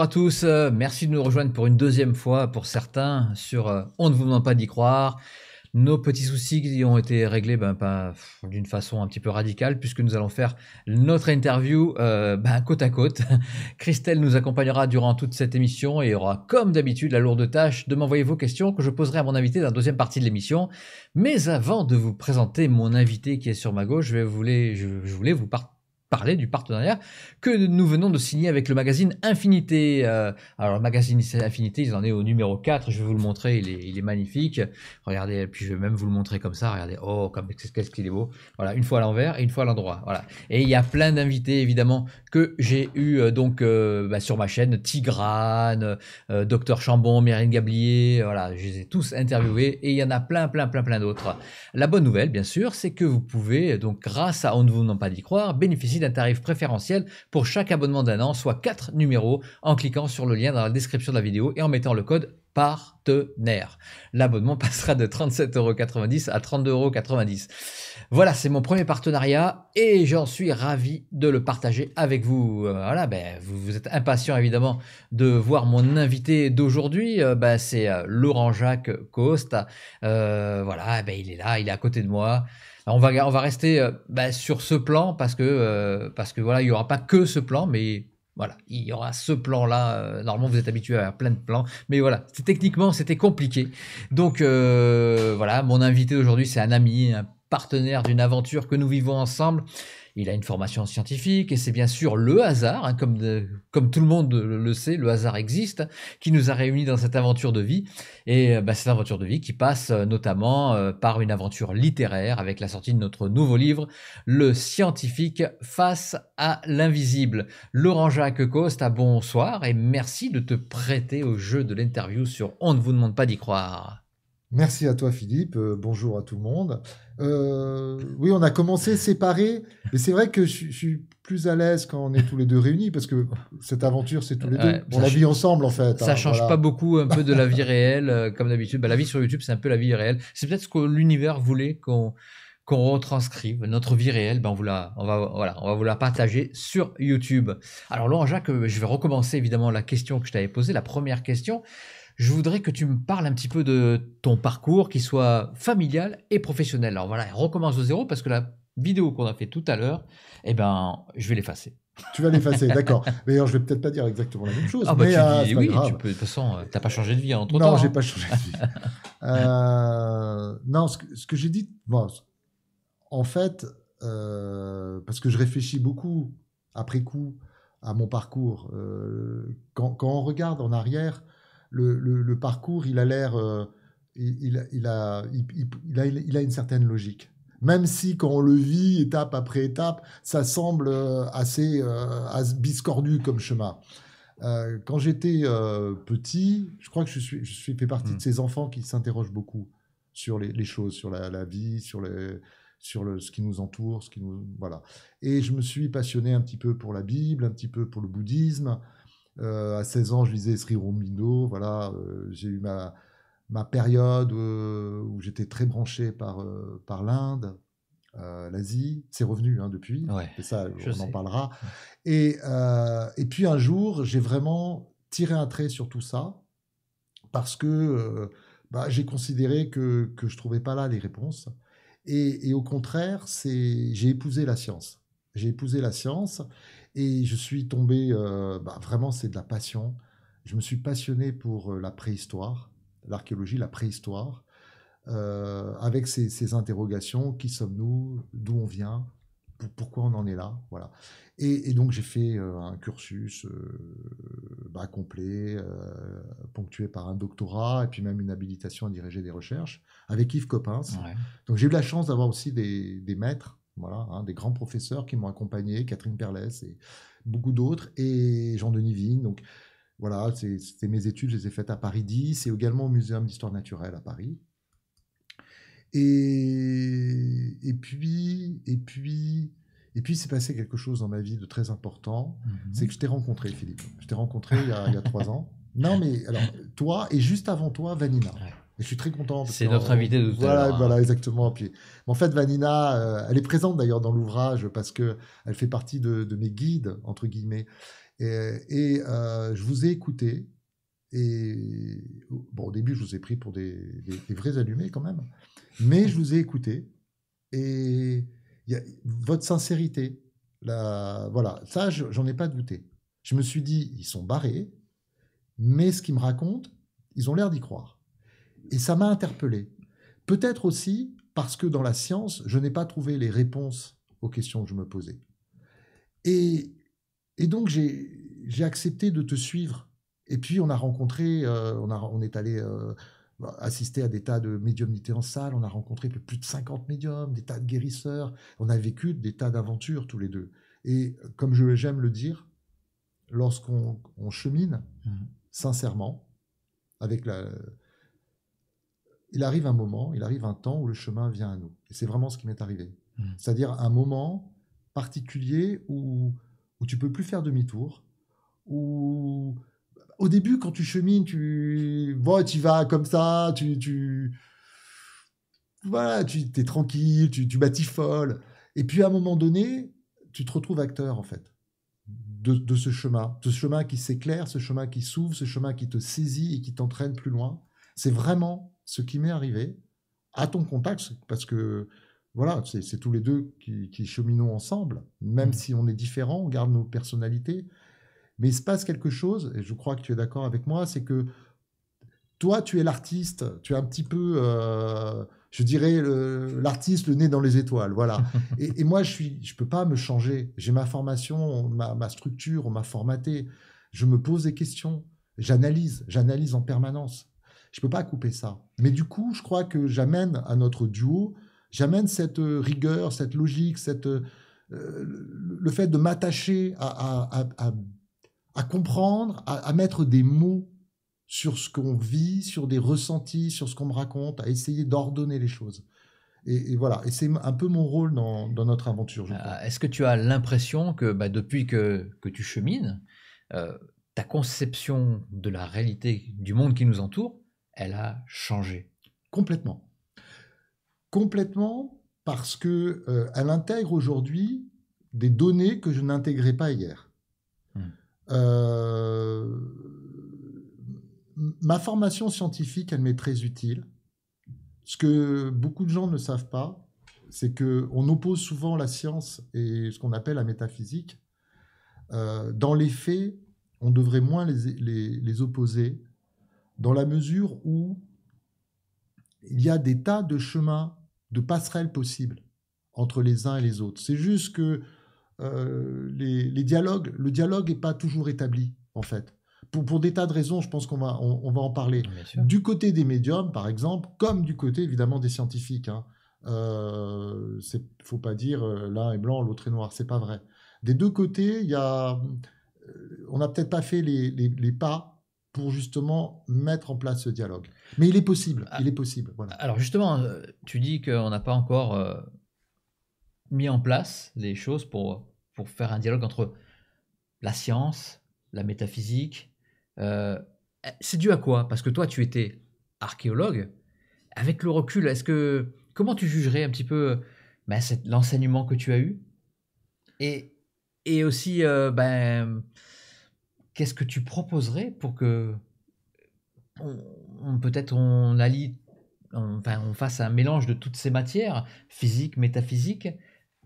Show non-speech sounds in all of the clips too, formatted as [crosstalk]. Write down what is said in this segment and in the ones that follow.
à tous, euh, merci de nous rejoindre pour une deuxième fois pour certains sur euh, On ne vous demande pas d'y croire. Nos petits soucis qui ont été réglés ben, d'une façon un petit peu radicale puisque nous allons faire notre interview euh, ben, côte à côte. [laughs] Christelle nous accompagnera durant toute cette émission et aura comme d'habitude la lourde tâche de m'envoyer vos questions que je poserai à mon invité dans la deuxième partie de l'émission. Mais avant de vous présenter mon invité qui est sur ma gauche, je, vais vous je voulais vous partager parler du partenariat que nous venons de signer avec le magazine Infinité. Euh, alors le magazine Infinité, ils en est au numéro 4, je vais vous le montrer, il est, magnifique. Regardez, puis je vais même vous le montrer comme ça, regardez, oh, comme, qu'est-ce qu'il est beau. Voilà, une fois à l'envers et une fois à l'endroit. Voilà. Et il y a plein d'invités, évidemment, que j'ai eu euh, donc euh, bah, sur ma chaîne, Tigrane, Docteur Chambon, Myrine Gablier, voilà, je les ai tous interviewés et il y en a plein, plein, plein, plein d'autres. La bonne nouvelle, bien sûr, c'est que vous pouvez, donc grâce à On ne vous n'en pas d'y croire, bénéficier d'un tarif préférentiel pour chaque abonnement d'un an, soit 4 numéros, en cliquant sur le lien dans la description de la vidéo et en mettant le code partenaire. L'abonnement [laughs] passera de 37,90€ à 32,90€. Voilà, c'est mon premier partenariat et j'en suis ravi de le partager avec vous. Euh, voilà, ben, vous, êtes impatient évidemment de voir mon invité d'aujourd'hui. Euh, ben, c'est euh, Laurent Jacques Coste. voilà, ben, il est là, il est à côté de moi. Bah, on va, on va rester euh, bah, sur ce plan parce que, euh, parce que voilà, il n'y aura pas que ce plan, mais voilà, il y aura ce plan-là. Euh, normalement, vous êtes habitué à plein de plans, mais voilà, techniquement, c'était compliqué. Donc voilà, mon invité aujourd'hui, c'est un ami, un partenaire d'une aventure que nous vivons ensemble. Il a une formation scientifique et c'est bien sûr le hasard, hein, comme, tout le monde le sait, le hasard existe, qui nous a réunis dans cette aventure de vie. Et euh, bah, c'est l'aventure aventure de vie qui passe euh, notamment euh, par une aventure littéraire avec la sortie de notre nouveau livre, Le scientifique face à l'invisible. Laurent Jacques Costa, ah, bonsoir et merci de te prêter au jeu de l'interview sur On ne vous demande pas d'y croire. Merci à toi Philippe, euh, bonjour à tout le monde. Euh, oui, on a commencé séparés, mais c'est vrai que je, suis plus à l'aise quand on est tous les deux réunis, parce que cette aventure, c'est tous les deux. On la vie ensemble en fait. Ça hein, change pas beaucoup un peu de la vie réelle, euh, comme d'habitude. Bah, la vie sur YouTube, c'est un peu la vie réelle. C'est peut-être ce que l'univers voulait qu'on qu'on retranscrive notre vie réelle, ben on, vous on, va, voilà, on va vous la partager sur YouTube. Alors Laurent Jacques, je vais recommencer évidemment la question que je t'avais posée, la première question je voudrais que tu me parles un petit peu de ton parcours, qui soit familial et professionnel. Alors voilà, on recommence au zéro parce que la vidéo qu'on a fait tout à l'heure, eh ben, je vais l'effacer. Tu vas l'effacer, d'accord. D'ailleurs, je vais peut-être pas dire exactement la même chose. Ah bah tu euh, oui, peux, de toute façon, euh, tu n'as pas changé de vie hein, entre temps. Non, hein. j'ai n'ai pas changé de vie. [laughs] Euh, non, ce que, j'ai dit, en fait, parce que je réfléchis beaucoup après coup à mon parcours. Quand, quand, on regarde en arrière, le, parcours, il a l'air, il, a, une certaine logique. Même si quand on le vit étape après étape, ça semble euh, assez, euh, biscordu comme chemin. Euh, quand j'étais petit, je crois que je suis, fait partie de hmm. ces enfants qui s'interrogent beaucoup sur les, choses, sur la, vie, sur ce qui nous entoure, ce qui nous voilà. Et je me suis passionné un petit peu pour la Bible, un petit peu pour le bouddhisme, euh, à 16 ans, je lisais Sri Romino, Voilà, euh, j'ai eu ma, ma période euh, où j'étais très branché par, par l'Inde, l'Asie. C'est revenu hein, depuis, et ça, on en parlera. Et, puis un jour, j'ai vraiment tiré un trait sur tout ça parce que bah, j'ai considéré que, je ne trouvais pas là les réponses. Et, et au contraire, j'ai épousé la science. J'ai épousé la science et je suis tombé, euh, bah, vraiment, c'est de la passion. Je me suis passionné pour euh, la préhistoire, l'archéologie, la préhistoire, euh, avec ces, interrogations qui sommes-nous, d'où on vient, pourquoi on en est là, voilà. Et, donc j'ai fait un cursus complet, ponctué par un doctorat et puis même une habilitation à diriger des recherches avec Yves Coppens. Donc j'ai eu la chance d'avoir aussi des maîtres voilà, hein, des grands professeurs qui m'ont accompagné, Catherine Perles et beaucoup d'autres, et Jean-Denis Vigne. Donc voilà, c'était mes études, je les ai faites à Paris 10 et également au Muséum d'histoire naturelle à Paris. Et, et puis, et puis, et puis s'est passé quelque chose dans ma vie de très important, mm-hmm. c'est que je t'ai rencontré, Philippe. Je t'ai rencontré il y, a, trois ans. Non, mais toi et juste avant toi, Vanina je suis très content. C'est notre invité de tout voilà, à l'heure. Voilà, exactement. Puis, en fait, Vanina, euh, elle est présente d'ailleurs dans l'ouvrage parce que elle fait partie de, mes guides entre guillemets. Et, euh, je vous ai écouté. Et bon, au début, je vous ai pris pour des, vrais allumés quand même. Mais je vous ai écouté. Et votre sincérité, la, voilà, ça, j'en ai pas douté. Je me suis dit, ils sont barrés. Mais ce qu'ils me racontent, ils ont l'air d'y croire. Et ça m'a interpellé. Peut-être aussi parce que dans la science, je n'ai pas trouvé les réponses aux questions que je me posais. Et, et donc, j'ai accepté de te suivre. Et puis, on a rencontré, euh, on, a, on est allé euh, bah, assister à des tas de médiumnités en salle, on a rencontré plus de 50 médiums, des tas de guérisseurs, on a vécu des tas d'aventures tous les deux. Et comme je j'aime le dire, lorsqu'on chemine, mmh. sincèrement, avec la, il arrive un moment, il arrive un temps où le chemin vient à nous. Et c'est vraiment ce qui m'est arrivé. Hmm. C'est-à-dire un moment particulier où, où tu peux plus faire demi-tour, où au début, quand tu chemines, tu, vois, tu vas comme ça, tu, tu... voilà, tu es tranquille, tu, tu folle. Et puis à un moment donné, tu te retrouves acteur, en fait, de, ce chemin, ce chemin qui s'éclaire, ce chemin qui s'ouvre, ce chemin qui te saisit et qui t'entraîne plus loin. C'est vraiment ce qui m'est arrivé à ton contact, parce que voilà, c'est tous les deux qui, cheminons ensemble, même mmh. si on est différents, on garde nos personnalités, mais il se passe quelque chose, et je crois que tu es d'accord avec moi, c'est que toi, tu es l'artiste, tu es un petit peu, euh, je dirais, l'artiste le, nez dans les étoiles, voilà. [laughs] et, moi, je suis, je peux pas me changer. J'ai ma formation, ma, ma structure, on m'a formaté. Je me pose des questions, j'analyse, j'analyse en permanence. Je peux pas couper ça. Mais du coup, je crois que j'amène à notre duo, j'amène cette euh, rigueur, cette logique, cette, euh, le fait de m'attacher à, comprendre, à, mettre des mots sur ce qu'on vit, sur des ressentis, sur ce qu'on me raconte, à essayer d'ordonner les choses. Et, voilà, et c'est un peu mon rôle dans, notre aventure. Euh, est-ce que tu as l'impression que bah, depuis que, que, tu chemines, ta conception de la réalité du monde qui nous entoure elle a changé Complètement. Complètement parce que euh, elle intègre aujourd'hui des données que je n'intégrais pas hier. Hmm. Euh, ma formation scientifique, elle m'est très utile. Ce que beaucoup de gens ne savent pas, c'est que on oppose souvent la science et ce qu'on appelle la métaphysique. Euh, dans les faits, on devrait moins les opposer dans la mesure où il y a des tas de chemins, de passerelles possibles entre les uns et les autres. C'est juste que euh, les, dialogues, le dialogue n'est pas toujours établi, en fait. Pour, pour, des tas de raisons, je pense qu'on va, on, va en parler. Du côté des médiums, par exemple, comme du côté évidemment des scientifiques. Il hein. ne euh, faut pas dire euh, l'un est blanc, l'autre est noir, c'est pas vrai. Des deux côtés, il y a, on n'a peut-être pas fait les, les, les pas pour justement mettre en place ce dialogue. Mais il est possible, ah. il est possible. Voilà. Alors justement, euh, tu dis qu'on n'a pas encore euh, mis en place les choses pour, pour faire un dialogue entre la science, la métaphysique. Euh, eh, c'est dû à quoi Parce que toi, tu étais archéologue. Avec le recul, est-ce que comment tu jugerais un petit peu ben, l'enseignement que tu as eu et, et aussi ben, qu'est-ce que tu proposerais pour que on, peut-être on allie, on, enfin, on fasse un mélange de toutes ces matières, physique, métaphysique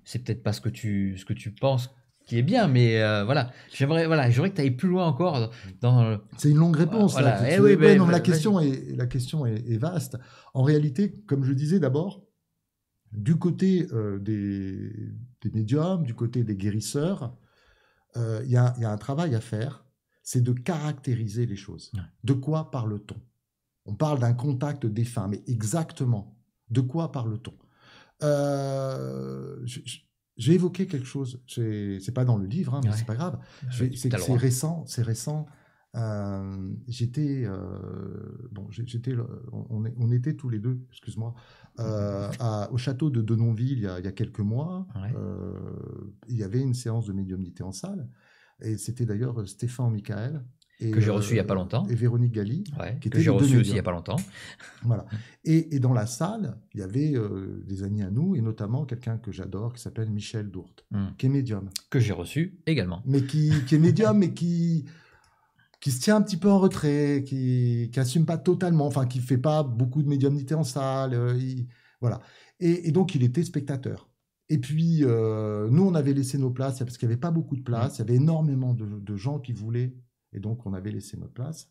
C'est peut-être pas ce que tu, ce que tu penses qui est bien, mais euh, voilà, j'aimerais, voilà, j'aurais que tu ailles plus loin encore dans. C'est une longue réponse. Eh oui, la, question est, la question est, vaste. En réalité, comme je disais d'abord, du côté euh, des, médiums, du côté des guérisseurs, euh, il y, a un travail à faire c'est de caractériser les choses. De quoi parle-t-on On parle d'un contact défunt, mais exactement, de quoi parle-t-on euh, J'ai évoqué quelque chose, c'est pas dans le livre, hein, mais c'est pas grave. c'est récent, c'est récent. Euh, j'étais, euh, on, était tous les deux, excuse-moi, [laughs] au château de Denonville il y a, quelques mois. il y avait une séance de médiumnité en salle. Et c'était d'ailleurs euh, Stéphane Michael. Et, que j'ai euh, reçu il n'y a pas longtemps. Et Véronique Galli. qui était que j'ai reçu aussi il n'y a pas longtemps. [laughs] voilà. Et, dans la salle, il y avait euh, des amis à nous, et notamment quelqu'un que j'adore, qui s'appelle Michel Dourte, hmm. qui est médium. Que j'ai reçu également. Mais qui, est médium, mais qui qui se tient un petit peu en retrait, qui, qui assume pas totalement, enfin qui fait pas beaucoup de médiumnité en salle, voilà. et, donc il était spectateur. Et puis, euh, nous, on avait laissé nos places parce qu'il n'y avait pas beaucoup de places. Il y avait énormément de, gens qui voulaient. Et donc, on avait laissé nos places.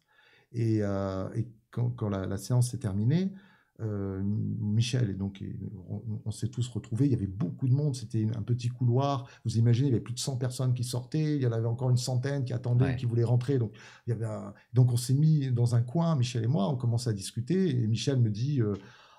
Euh, et, quand, la, séance s'est terminée, euh, Michel et donc on, s'est tous retrouvés. Il y avait beaucoup de monde. C'était un petit couloir. Vous imaginez, il y avait plus de 100 personnes qui sortaient. Il y en avait encore une centaine qui attendaient, qui voulaient rentrer. Donc il avait donc on s'est mis dans un coin, Michel et moi. On commence à discuter et Michel me dit.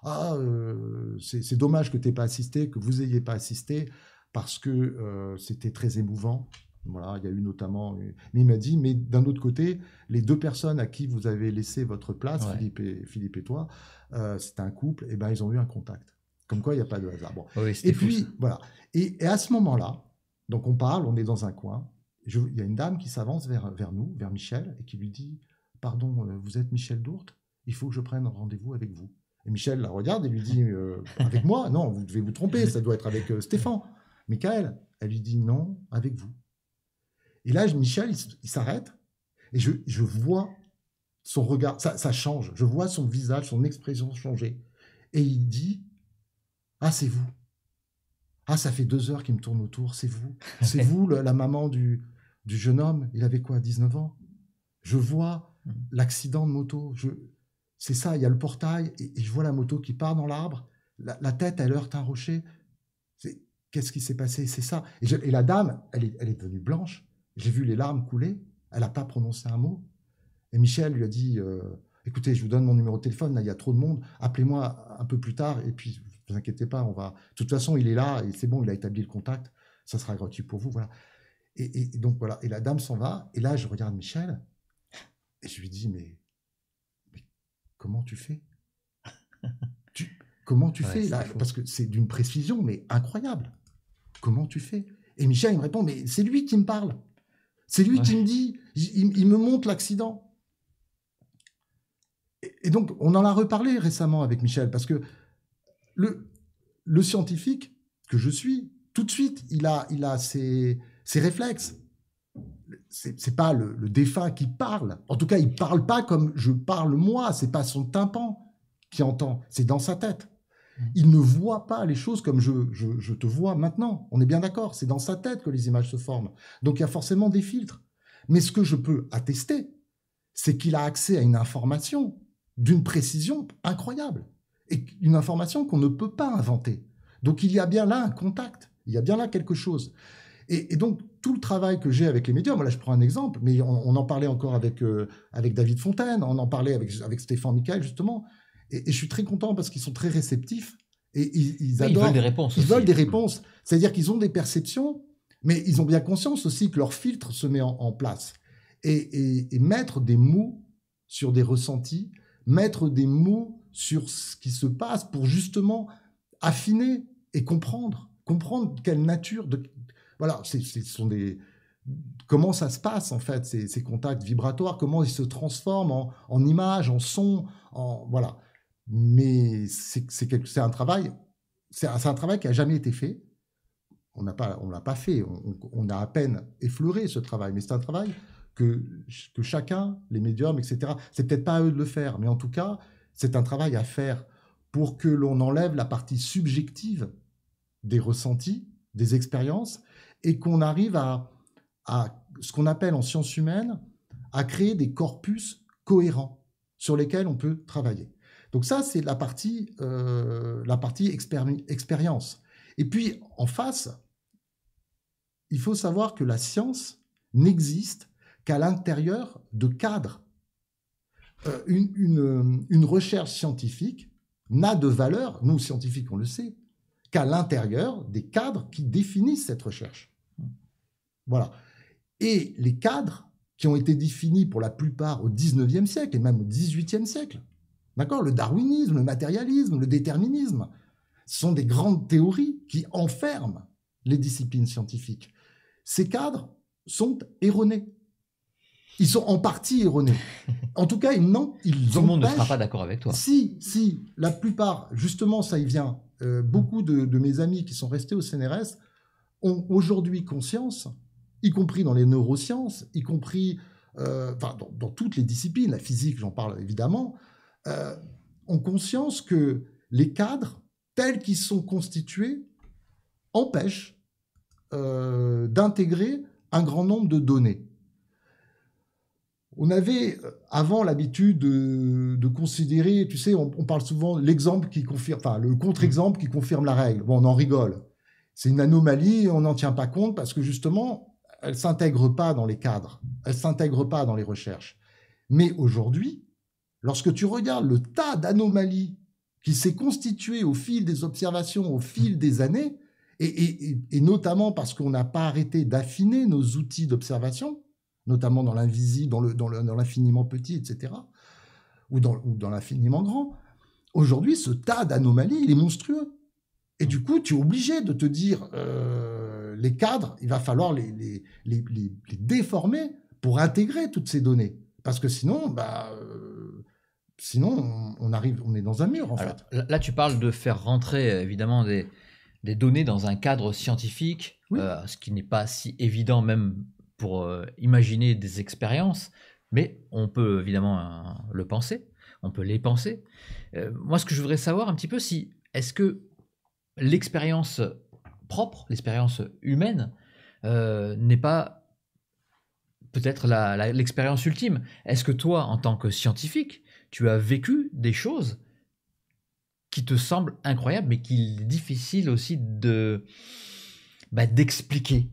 Ah, euh, c'est dommage que tu n'aies pas assisté, que vous n'ayez pas assisté, parce que euh, c'était très émouvant. Voilà, il y a eu notamment. Euh, mais il m'a dit, mais d'un autre côté, les deux personnes à qui vous avez laissé votre place, Philippe, et, Philippe et toi, euh, c'était un couple, et ben ils ont eu un contact. Comme quoi, il n'y a pas de hasard. et puis, voilà. Et, à ce moment-là, donc on parle, on est dans un coin. Il y a une dame qui s'avance vers, vers nous, vers Michel, et qui lui dit Pardon, vous êtes Michel Dourte Il faut que je prenne rendez-vous avec vous. Et Michel la regarde et lui dit euh, Avec moi Non, vous devez vous tromper, ça doit être avec euh, Stéphane. Michael, elle lui dit Non, avec vous. Et là, Michel, il, s'arrête et je, vois son regard, ça, change. Je vois son visage, son expression changer. Et il dit Ah, c'est vous. Ah, ça fait deux heures qu'il me tourne autour, c'est vous. C'est vous, la maman du, du jeune homme. Il avait quoi, 19 ans Je vois mmh. l'accident de moto. Je, c'est ça, il y a le portail, et, je vois la moto qui part dans l'arbre, la, tête, elle heurte un rocher. Qu'est-ce qui s'est passé C'est ça. Et, la dame, elle est, elle est devenue blanche, j'ai vu les larmes couler, elle n'a pas prononcé un mot. Et Michel lui a dit, euh, écoutez, je vous donne mon numéro de téléphone, il y a trop de monde, appelez-moi un peu plus tard, et puis, vous inquiétez pas, on va... De toute façon, il est là, et c'est bon, il a établi le contact, ça sera gratuit pour vous, voilà. et donc, voilà, et la dame s'en va, et là, je regarde Michel, et je lui dis, mais comment tu fais tu, Comment tu fais Parce que c'est d'une précision, mais incroyable. Comment tu fais Et Michel, il me répond, mais c'est lui qui me parle. C'est lui qui me dit, il, me montre l'accident. Et, donc, on en a reparlé récemment avec Michel, parce que le, le scientifique que je suis, tout de suite, il a, il a ses, ses réflexes c'est pas le, défunt qui parle. En tout cas, il parle pas comme je parle moi. C'est pas son tympan qui entend. C'est dans sa tête. Mm. Il ne voit pas les choses comme je, te vois maintenant. On est bien d'accord. C'est dans sa tête que les images se forment. Donc il y a forcément des filtres. Mais ce que je peux attester, c'est qu'il a accès à une information d'une précision incroyable et une information qu'on ne peut pas inventer. Donc il y a bien là un contact. Il y a bien là quelque chose. et donc tout le travail que j'ai avec les médias, moi là je prends un exemple, mais on, en parlait encore avec, euh, avec David Fontaine, on en parlait avec, avec Stéphane Michael justement, et, je suis très content parce qu'ils sont très réceptifs et ils, ils adorent. Ils veulent des réponses. Ils veulent des réponses. C'est-à-dire qu'ils ont des perceptions, mais ils ont bien conscience aussi que leur filtre se met en, place. Et, et, mettre des mots sur des ressentis, mettre des mots sur ce qui se passe pour justement affiner et comprendre, comprendre quelle nature, de, voilà, ce sont des comment ça se passe en fait ces, contacts vibratoires, comment ils se transforment en, images, en sons, en voilà. Mais c'est un travail, c'est un travail qui a jamais été fait. On n'a pas, on l'a pas fait. On, a à peine effleuré ce travail, mais c'est un travail que, que chacun, les médiums, etc. C'est peut-être pas à eux de le faire, mais en tout cas, c'est un travail à faire pour que l'on enlève la partie subjective des ressentis, des expériences, et qu'on arrive à, ce qu'on appelle en sciences humaines à créer des corpus cohérents sur lesquels on peut travailler. Donc ça, c'est la partie, euh, partie expérience. Et puis, en face, il faut savoir que la science n'existe qu'à l'intérieur de cadres. Euh, une recherche scientifique n'a de valeur, nous scientifiques on le sait, qu'à l'intérieur des cadres qui définissent cette recherche. Voilà. Et les cadres qui ont été définis pour la plupart au 19e siècle et même au 18e siècle, d'accord Le darwinisme, le matérialisme, le déterminisme, sont des grandes théories qui enferment les disciplines scientifiques. Ces cadres sont erronés. Ils sont en partie erronés. En tout cas, ils, non, Tout le monde ne sera pas d'accord avec toi. Si, si, la plupart, justement, ça y vient euh, beaucoup de, mes amis qui sont restés au CNRS ont aujourd'hui conscience, y compris dans les neurosciences, y compris euh, dans, toutes les disciplines, la physique, j'en parle évidemment, euh, ont conscience que les cadres, tels qu'ils sont constitués, empêchent d'intégrer un grand nombre de données on avait euh, avant l'habitude de, considérer, tu sais, on, parle souvent l'exemple qui confirme, enfin le contre-exemple qui confirme la règle. Bon, on en rigole. C'est une anomalie, on n'en tient pas compte parce que justement, elle s'intègre pas dans les cadres, elle s'intègre pas dans les recherches. Mais aujourd'hui, lorsque tu regardes le tas d'anomalies qui s'est constitué au fil des observations, au fil des années, et notamment parce qu'on n'a pas arrêté d'affiner nos outils d'observation, notamment dans l'invisible, dans, le, dans, le, dans l'infiniment petit, etc., ou dans, ou dans l'infiniment grand. Aujourd'hui, ce tas d'anomalies, il est monstrueux. Et du coup, tu es obligé de te dire, euh, les cadres, il va falloir les, les, les, déformer pour intégrer toutes ces données. Parce que sinon, bah, euh, sinon on, arrive, on est dans un mur, en fait. Là, tu parles de faire rentrer, évidemment, des, des données dans un cadre scientifique, euh, ce qui n'est pas si évident même pour euh, imaginer des expériences, mais on peut évidemment euh, le penser, on peut les penser. Euh, moi, ce que je voudrais savoir un petit peu, si est-ce que l'expérience propre, l'expérience humaine, n'est pas peut-être l'expérience ultime Est-ce que toi, en tant que scientifique, tu as vécu des choses qui te semblent incroyables, mais qu'il est difficile aussi de bah, d'expliquer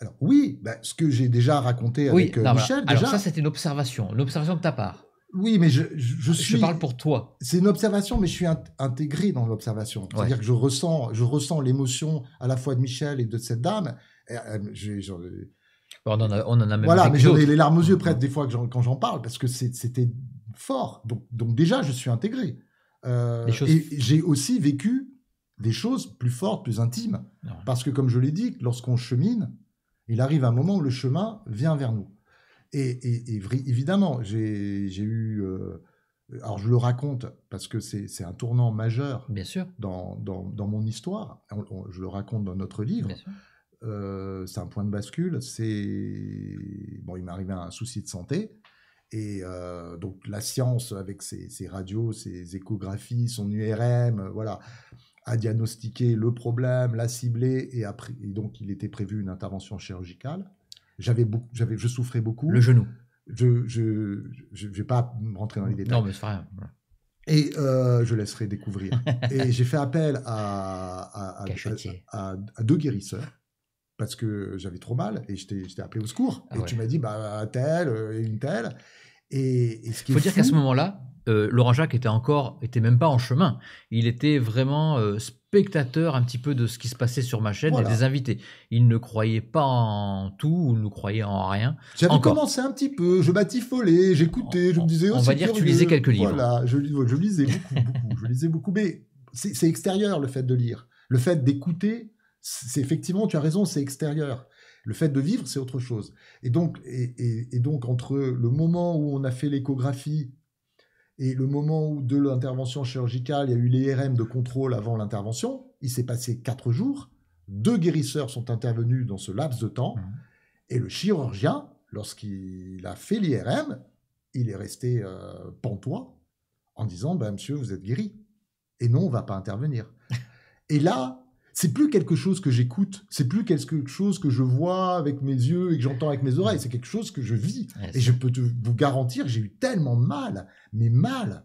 alors oui, bah, ce que j'ai déjà raconté avec euh, Michel. Alors ça, c'était une observation, une observation de ta part. Oui, mais je, je, suis. Je parle pour toi. C'est une observation, mais je suis intégré dans l'observation. C'est-à-dire que je ressens, je ressens l'émotion à la fois de Michel et de cette dame. Euh, on, en a, on en a même. Voilà, mais j'ai les larmes aux yeux presque des fois que quand j'en parle parce que c'était fort. Donc, déjà, je suis intégré. Euh, et j'ai aussi vécu des choses plus fortes, plus intimes, parce que comme je l'ai dit, lorsqu'on chemine, il arrive un moment où le chemin vient vers nous. Et, évidemment, j'ai eu... Euh, alors je le raconte parce que c'est un tournant majeur Bien sûr. Dans, mon histoire. je le raconte dans notre livre. Euh, c'est un point de bascule. C'est bon, il m'est arrivé un souci de santé. Et euh, donc la science avec ses, radios, ses échographies, son URM, voilà, à diagnostiquer le problème, la cibler, et, après, donc il était prévu une intervention chirurgicale. J'avais beaucoup, j'avais, je souffrais beaucoup. Le genou. Je ne je, vais pas rentrer dans les détails. Non, mais c'est rien. Et euh, je laisserai découvrir. [laughs] et j'ai fait appel à, à, à, deux guérisseurs parce que j'avais trop mal et j'étais, t'ai appelé au secours. et ah tu m'as dit, bah, un tel, euh, une telle. Et, ce faut dire qu'à ce moment-là, euh, Laurent Jacques était encore, était même pas en chemin. Il était vraiment euh, spectateur un petit peu de ce qui se passait sur ma chaîne et des invités. Il ne croyait pas en tout il ne croyait en rien. J'avais commencé un petit peu, je m'attifolais, j'écoutais, je me disais. on oh, va dire tu lisais quelques livres. Voilà, je, lisais [laughs] beaucoup, je lisais beaucoup. Mais c'est extérieur le fait de lire, le fait d'écouter. C'est effectivement, tu as raison, c'est extérieur. Le fait de vivre, c'est autre chose. Et donc, et donc, entre le moment où on a fait l'échographie et le moment où, de l'intervention chirurgicale, il y a eu l'IRM de contrôle avant l'intervention, il s'est passé quatre jours. Deux guérisseurs sont intervenus dans ce laps de temps. Mmh. Et le chirurgien, lorsqu'il a fait l'IRM, il est resté euh, pantois en disant ben Monsieur, vous êtes guéri. Et non, on ne va pas intervenir. [laughs] et là, c'est plus quelque chose que j'écoute, c'est plus quelque chose que je vois avec mes yeux et que j'entends avec mes oreilles, c'est quelque chose que je vis. et je peux vous garantir, j'ai eu tellement mal, mais mal,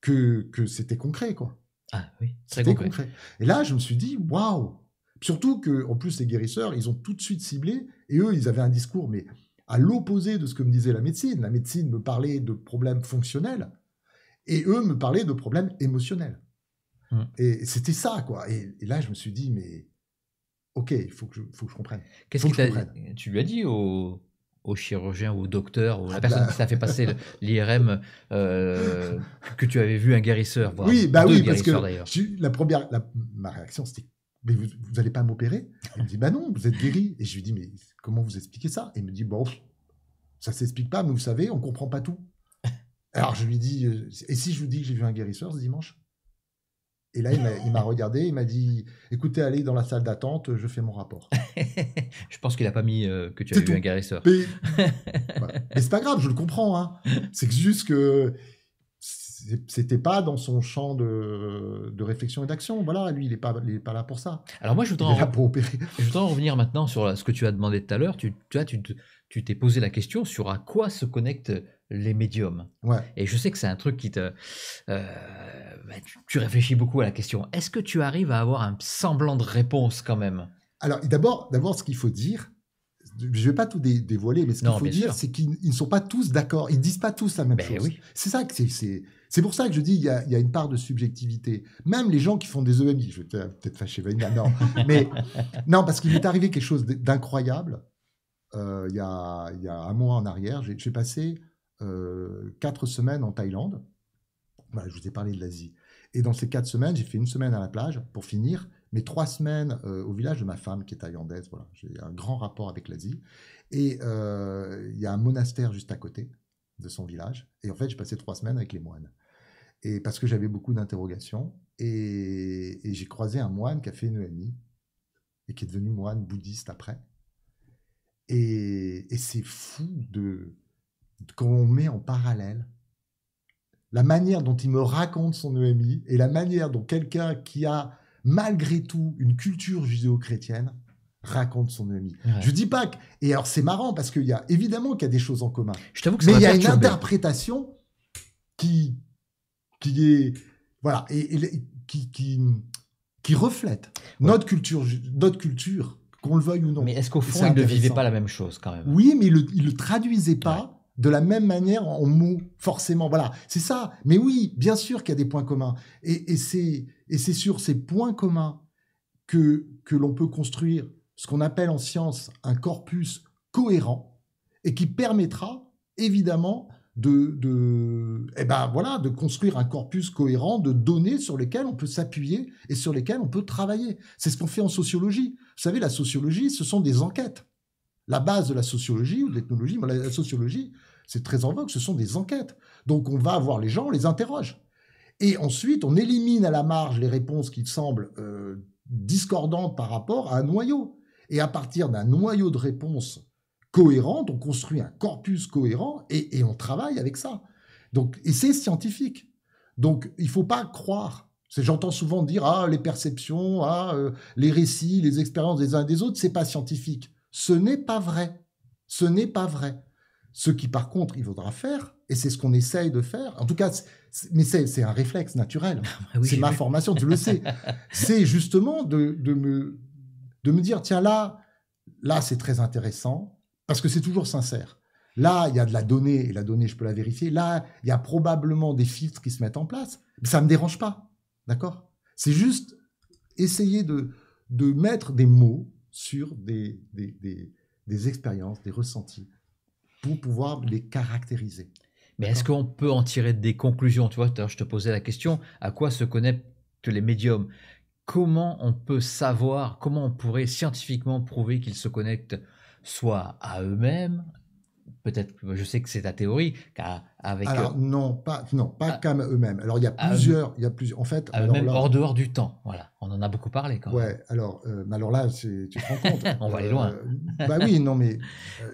que, que c'était concret, quoi. Ah oui, c'était concret. Et là, je me suis dit, waouh Surtout que, en plus, les guérisseurs, ils ont tout de suite ciblé, et eux, ils avaient un discours, mais à l'opposé de ce que me disait la médecine. La médecine me parlait de problèmes fonctionnels, et eux me parlaient de problèmes émotionnels. Mm. Et c'était ça, quoi. Et, là, je me suis dit, mais ok, il faut, faut, que je comprenne. Qu'est-ce que, tu lui as dit au, chirurgien au docteur ou à la ah, personne bah. qui t'a fait passer [laughs] l'IRM euh, que tu avais vu un guérisseur Oui, bah oui, parce que la première, ma réaction c'était mais vous allez pas m'opérer Il me dit bah non, vous êtes guéri. Et je lui dis mais comment vous expliquez ça Et il me dit bon, ça s'explique pas, mais vous savez, on comprend pas tout. [laughs] Alors je lui dis euh, et si je vous dis que j'ai vu un guérisseur ce dimanche et là, il m'a regardé, il m'a dit Écoutez, allez dans la salle d'attente, je fais mon rapport. [laughs] je pense qu'il n'a pas mis euh, que tu as vu un guérisseur. [laughs] Mais, c'est pas grave, je le comprends. Hein. C'est juste que c'était pas dans son champ de, réflexion et d'action. Voilà, lui, il n'est pas, pas là pour ça. Alors moi, je voudrais, [laughs] revenir maintenant sur ce que tu as demandé tout à l'heure. Tu, tu t'es posé la question sur à quoi se connecte les médiums. Ouais. Et je sais que c'est un truc qui te... Euh, bah, tu, réfléchis beaucoup à la question. Est-ce que tu arrives à avoir un semblant de réponse quand même Alors d'abord, ce qu'il faut dire, je ne vais pas tout dévoiler, mais ce qu'il faut dire, c'est qu'ils ne sont pas tous d'accord. Ils disent pas tous la même ben chose. C'est ça que c'est. C'est pour ça que je dis il y, a, une part de subjectivité. Même les gens qui font des EMI, je vais peut-être fâcher non, [laughs] mais non parce qu'il m'est arrivé quelque chose d'incroyable. Euh, il, il y, a, un mois en arrière, j'ai passé euh, quatre semaines en Thaïlande. je vous ai parlé de l'Asie. Et dans ces quatre semaines, j'ai fait une semaine à la plage pour finir, mais trois semaines euh, au village de ma femme qui est thaïlandaise. Voilà, j'ai un grand rapport avec l'Asie. Et euh, il y a un monastère juste à côté de son village. Et en fait, j'ai passé trois semaines avec les moines. Et parce que j'avais beaucoup d'interrogations, et, j'ai croisé un moine qui a fait une EMI et qui est devenu moine bouddhiste après. et c'est fou de quand on met en parallèle la manière dont il me raconte son EMI et la manière dont quelqu'un qui a malgré tout une culture judéo-chrétienne raconte son EMI. Je dis pas que... Et alors c'est marrant parce qu'il y a évidemment qu'il y a des choses en commun. mais il y a une interprétation qui qui est voilà et, qui, qui, reflète notre culture notre culture qu'on le veuille ou non. Mais est-ce qu'au fond, il ne vivait pas la même chose quand même Oui, mais il ne le, traduisait pas de la même manière en mots, forcément. Voilà, c'est ça. Mais oui, bien sûr qu'il y a des points communs. Et, et c'est sur ces points communs que, que l'on peut construire ce qu'on appelle en science un corpus cohérent et qui permettra évidemment de, de, eh ben voilà, de construire un corpus cohérent de données sur lesquelles on peut s'appuyer et sur lesquelles on peut travailler. C'est ce qu'on fait en sociologie. Vous savez, la sociologie, ce sont des enquêtes la base de la sociologie ou de l'ethnologie, la, sociologie, c'est très en vogue, ce sont des enquêtes. Donc on va voir les gens, on les interroge. Et ensuite, on élimine à la marge les réponses qui semblent euh, discordantes par rapport à un noyau. Et à partir d'un noyau de réponses cohérentes, on construit un corpus cohérent et, on travaille avec ça. Donc, et c'est scientifique. Donc, il faut pas croire. J'entends souvent dire ah les perceptions, ah euh, les récits, les expériences des uns et des autres, c'est pas scientifique. Ce n'est pas vrai. Ce n'est pas vrai. Ce qui, par contre, il vaudra faire, et c'est ce qu'on essaye de faire, en tout cas, mais c'est un réflexe naturel. Ah, bah c'est ma formation, tu le sais. c'est justement de, me, de me dire, tiens, là, là, c'est très intéressant, parce que c'est toujours sincère. Là, il y a de la donnée, et la donnée, je peux la vérifier. Là, il y a probablement des filtres qui se mettent en place. Ça ne me dérange pas. D'accord C'est juste essayer de, de mettre des mots sur des, des, expériences, des ressentis, pour pouvoir les caractériser. Mais est-ce qu'on peut en tirer des conclusions Tu vois, je te posais la question, à quoi se connectent les médiums Comment on peut savoir, comment on pourrait scientifiquement prouver qu'ils se connectent soit à eux-mêmes, peut-être, je sais que c'est ta théorie, qu'avec. Alors, euh, non, pas, non, pas ah. qu'à eux-mêmes. Alors, il y a ah, plusieurs. Il y a plusieurs en fait. Ah, alors, même hors dehors du temps, voilà. On en a beaucoup parlé ouais, alors, euh, alors là, tu te rends [laughs] compte. on va aller loin. Euh, bah oui, non, mais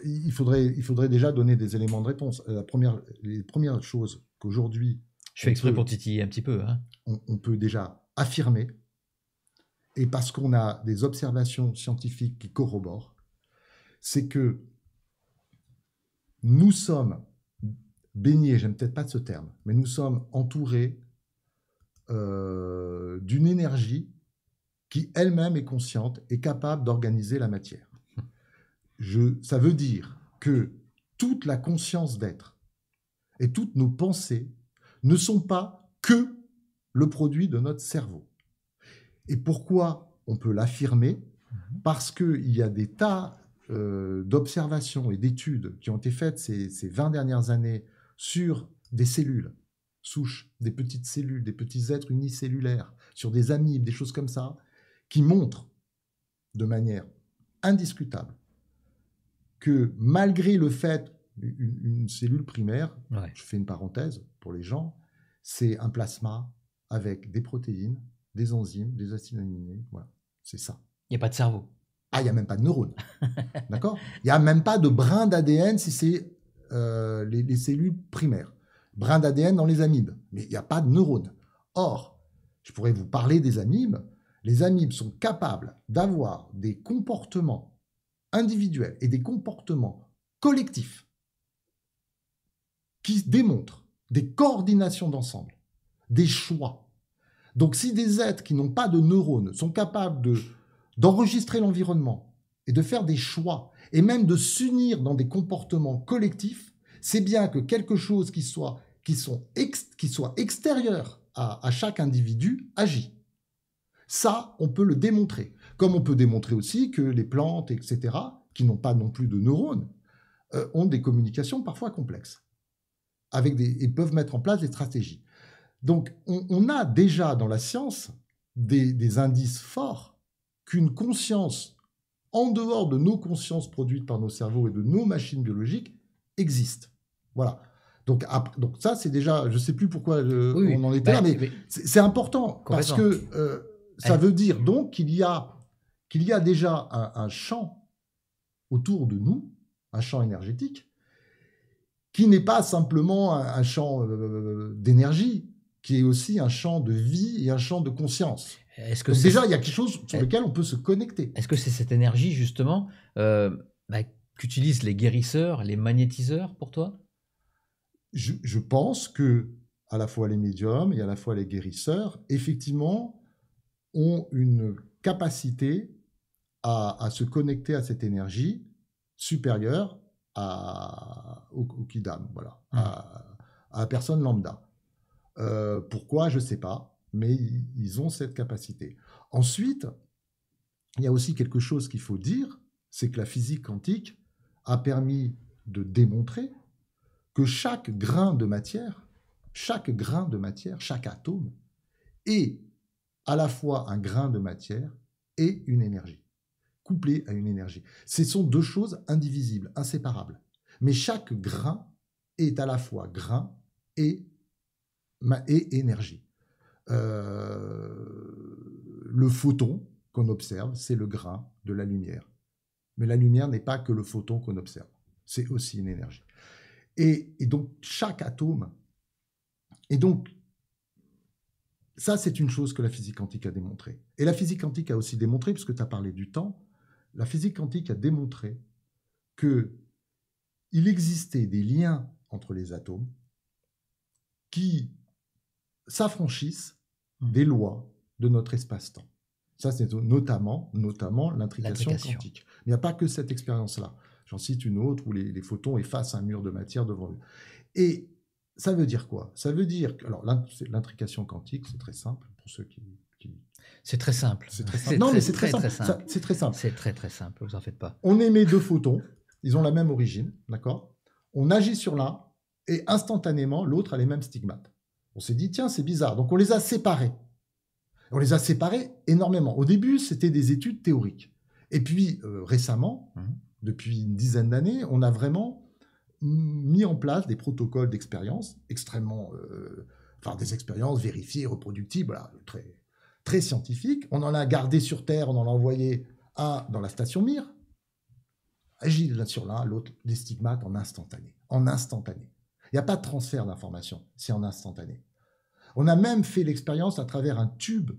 il, faudrait, il faudrait déjà donner des éléments de réponse. La première, les premières choses qu'aujourd'hui. Je fais exprès pour titiller un petit peu. Hein. On, on peut déjà affirmer, et parce qu'on a des observations scientifiques qui corroborent, c'est que nous sommes baignés, j'aime peut-être pas ce terme, mais nous sommes entourés euh, d'une énergie qui elle-même est consciente et capable d'organiser la matière. ça veut dire que toute la conscience d'être et toutes nos pensées ne sont pas que le produit de notre cerveau. Et pourquoi on peut l'affirmer mmh. Parce qu'il y a des tas euh, d'observations et d'études qui ont été faites ces, ces 20 dernières années sur des cellules souches, des petites cellules, des petits êtres unicellulaires, sur des amibes, des choses comme ça, qui montrent de manière indiscutable que malgré le fait une, cellule primaire, je fais une parenthèse pour les gens, c'est un plasma avec des protéines, des enzymes, des acides aminés, voilà, c'est ça. Il n'y a pas de cerveau. Ah, il n'y a même pas de neurones. D'accord Il n'y a même pas de brin d'ADN si c'est euh, les, cellules primaires. Brin d'ADN dans les amibes. Mais il n'y a pas de neurones. Or, je pourrais vous parler des amibes. Les amibes sont capables d'avoir des comportements individuels et des comportements collectifs qui démontrent des coordinations d'ensemble, des choix. Donc si des êtres qui n'ont pas de neurones sont capables de d'enregistrer l'environnement et de faire des choix et même de s'unir dans des comportements collectifs, c'est bien que quelque chose qui soit, qui soit extérieur à, chaque individu agit. Ça, on peut le démontrer. Comme on peut démontrer aussi que les plantes, etc., qui n'ont pas non plus de neurones, euh, ont des communications parfois complexes avec des, et peuvent mettre en place des stratégies. Donc, on, a déjà dans la science des indices forts qu'une conscience en dehors de nos consciences produites par nos cerveaux et de nos machines biologiques existe. Voilà. Donc, donc ça, c'est déjà, je ne sais plus pourquoi euh, on en est là, bah, mais, c'est important parce que euh, ça eh. veut dire donc qu'il y a qu'il y a déjà un, champ autour de nous, un champ énergétique, qui n'est pas simplement un, champ euh, d'énergie, qui est aussi un champ de vie et un champ de conscience. que Donc déjà, il y a quelque chose sur eh. lequel on peut se connecter. Est-ce que c'est cette énergie, justement, euh, bah, qu'utilisent les guérisseurs, les magnétiseurs pour toi je, pense que à la fois les médiums et à la fois les guérisseurs, effectivement, ont une capacité à, se connecter à cette énergie supérieure à, au, Kidam, voilà, mmh. à, à la personne lambda. Euh, pourquoi Je ne sais pas, mais ils, ont cette capacité. Ensuite, il y a aussi quelque chose qu'il faut dire, c'est que la physique quantique a permis de démontrer que chaque grain de matière, chaque grain de matière, chaque atome est à la fois un grain de matière et une énergie, couplé à une énergie. Ce sont deux choses indivisibles, inséparables. Mais chaque grain est à la fois grain et et énergie. Euh, le photon qu'on observe, c'est le grain de la lumière. Mais la lumière n'est pas que le photon qu'on observe, c'est aussi une énergie. Et, donc chaque atome, et donc ça c'est une chose que la physique quantique a démontré. Et la physique quantique a aussi démontré, puisque tu as parlé du temps, la physique quantique a démontré que il existait des liens entre les atomes qui s'affranchissent mmh. des lois de notre espace-temps. Ça, c'est notamment, notamment l'intrication quantique. il n'y a pas que cette expérience-là. J'en cite une autre où les, photons effacent un mur de matière devant eux. Et ça veut dire quoi Ça veut dire que, alors l'intrication quantique, c'est très simple pour ceux qui. C'est très simple. Non, mais c'est très, simple. C'est très simple. C'est très très simple. Vous en faites pas. On émet deux photons. Ils ont la même origine, d'accord On agit sur l'un et instantanément l'autre a les mêmes stigmates. On s'est dit, tiens, c'est bizarre. Donc on les a séparés. On les a séparés énormément. Au début, c'était des études théoriques. Et puis euh, récemment, mmh. depuis une dizaine d'années, on a vraiment mis en place des protocoles d'expérience extrêmement, euh, enfin des expériences vérifiées, reproductibles, très, très scientifiques. On en a gardé sur Terre, on en a envoyé un dans la station Mir, Agile, l'un sur l'un, l'autre, les stigmates en instantané. En instantané. Il n'y a pas de transfert d'information, c'est en instantané. On a même fait l'expérience à travers un tube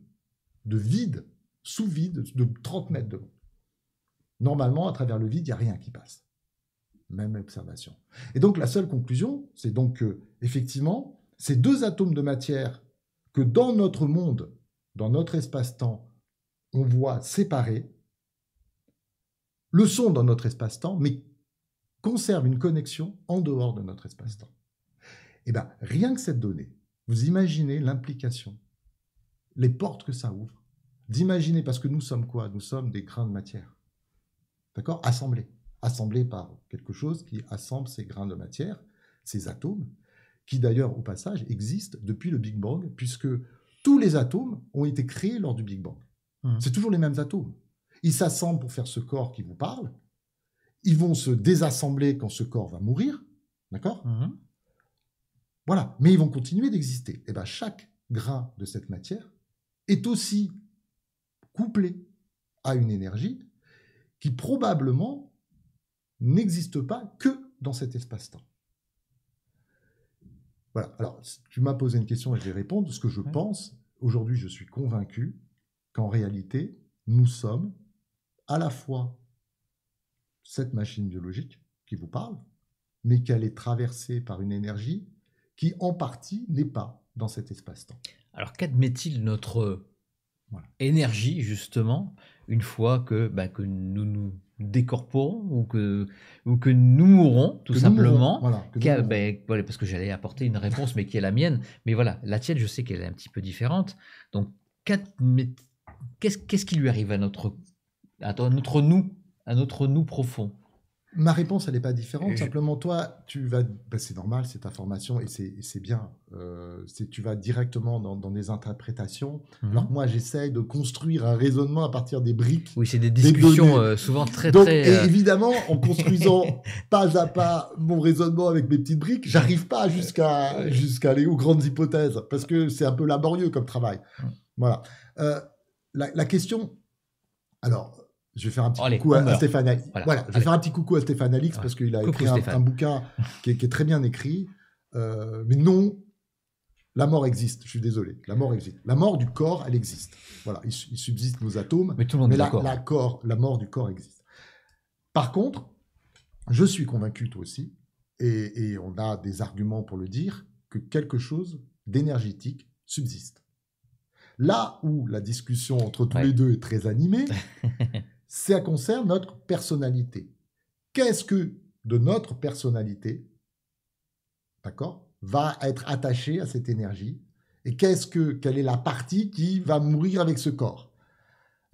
de vide, sous vide, de 30 mètres de long. Normalement, à travers le vide, il n'y a rien qui passe. Même observation. Et donc la seule conclusion, c'est donc que, effectivement, ces deux atomes de matière que dans notre monde, dans notre espace-temps, on voit séparés, le sont dans notre espace-temps, mais conservent une connexion en dehors de notre espace-temps. Et eh bien, rien que cette donnée, vous imaginez l'implication, les portes que ça ouvre, d'imaginer, parce que nous sommes quoi Nous sommes des grains de matière. D'accord Assemblés. Assemblés par quelque chose qui assemble ces grains de matière, ces atomes, qui d'ailleurs, au passage, existent depuis le Big Bang, puisque tous les atomes ont été créés lors du Big Bang. Mmh. C'est toujours les mêmes atomes. Ils s'assemblent pour faire ce corps qui vous parle. Ils vont se désassembler quand ce corps va mourir. D'accord mmh. Voilà, mais ils vont continuer d'exister. Et eh ben, chaque grain de cette matière est aussi couplé à une énergie qui probablement n'existe pas que dans cet espace-temps. Voilà. Alors, tu m'as posé une question et je vais répondre. Ce que je pense, aujourd'hui, je suis convaincu qu'en réalité, nous sommes à la fois cette machine biologique qui vous parle, mais qu'elle est traversée par une énergie qui en partie n'est pas dans cet espace-temps. Alors qu'admet-il notre euh, énergie justement une fois que, bah, que nous nous décorporons ou que, ou que nous mourrons tout simplement que bah, parce que j'allais apporter une réponse mais qui est la mienne mais voilà la tienne je sais qu'elle est un petit peu différente donc qu'est-ce qui lui arrive à notre à notre nous à notre nous profond Ma réponse, elle n'est pas différente. simplement, toi, tu vas, ben, c'est normal, c'est ta formation et c'est bien. Euh, tu vas directement dans, des interprétations. Mhm. Alors moi, j'essaye de construire un raisonnement à partir des briques. Oui, c'est des discussions euh, souvent très, très. Et euh, évidemment, en construisant [laughs] pas à pas mon raisonnement avec mes petites briques, j'arrive pas jusqu'à jusqu'à aller aux grandes hypothèses parce que c'est un peu laborieux comme travail. Voilà. Euh, la, la question. Alors, je vais faire un petit coucou à, Stéphane Alix. un petit coucou à Stéphane Alix parce qu'il a écrit un, bouquin qui est, très bien écrit. Euh, mais non, la mort existe. Je suis désolé. La mort existe. La mort du corps, elle existe. Voilà, il, subsiste nos atomes. Mais la, la, mort du corps existe. Par contre, je suis convaincu, toi aussi, et, on a des arguments pour le dire, que quelque chose d'énergétique subsiste. Là où la discussion entre tous les deux est très animée, [laughs] ça concerne notre personnalité. Qu'est-ce que de notre personnalité, d'accord, va être attaché à cette énergie et qu'est-ce que, quelle est la partie qui va mourir avec ce corps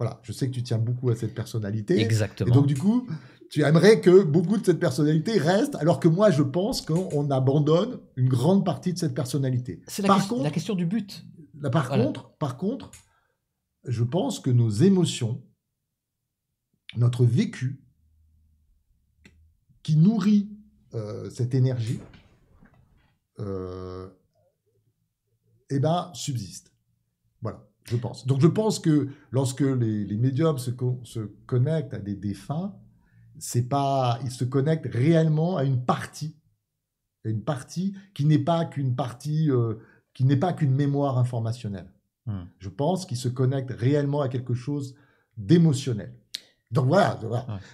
Voilà, je sais que tu tiens beaucoup à cette personnalité. Exactement. Et donc, du coup, tu aimerais que beaucoup de cette personnalité reste, alors que moi, je pense qu'on abandonne une grande partie de cette personnalité. C'est la, la question du but. par, contre, par contre, je pense que nos émotions notre vécu qui nourrit euh, cette énergie, euh, eh ben, subsiste. Voilà, je pense. Donc je pense que lorsque les, médiums se, connectent à des défunts, c'est pas, ils se connectent réellement à une partie, une partie qui n'est pas qu'une partie, euh, qui n'est pas qu'une mémoire informationnelle. Hmm. Je pense qu'ils se connectent réellement à quelque chose d'émotionnel. Donc voilà.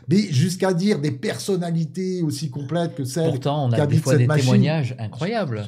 Mais jusqu'à dire des personnalités aussi complètes que celles Pourtant, on a des des témoignages incroyables.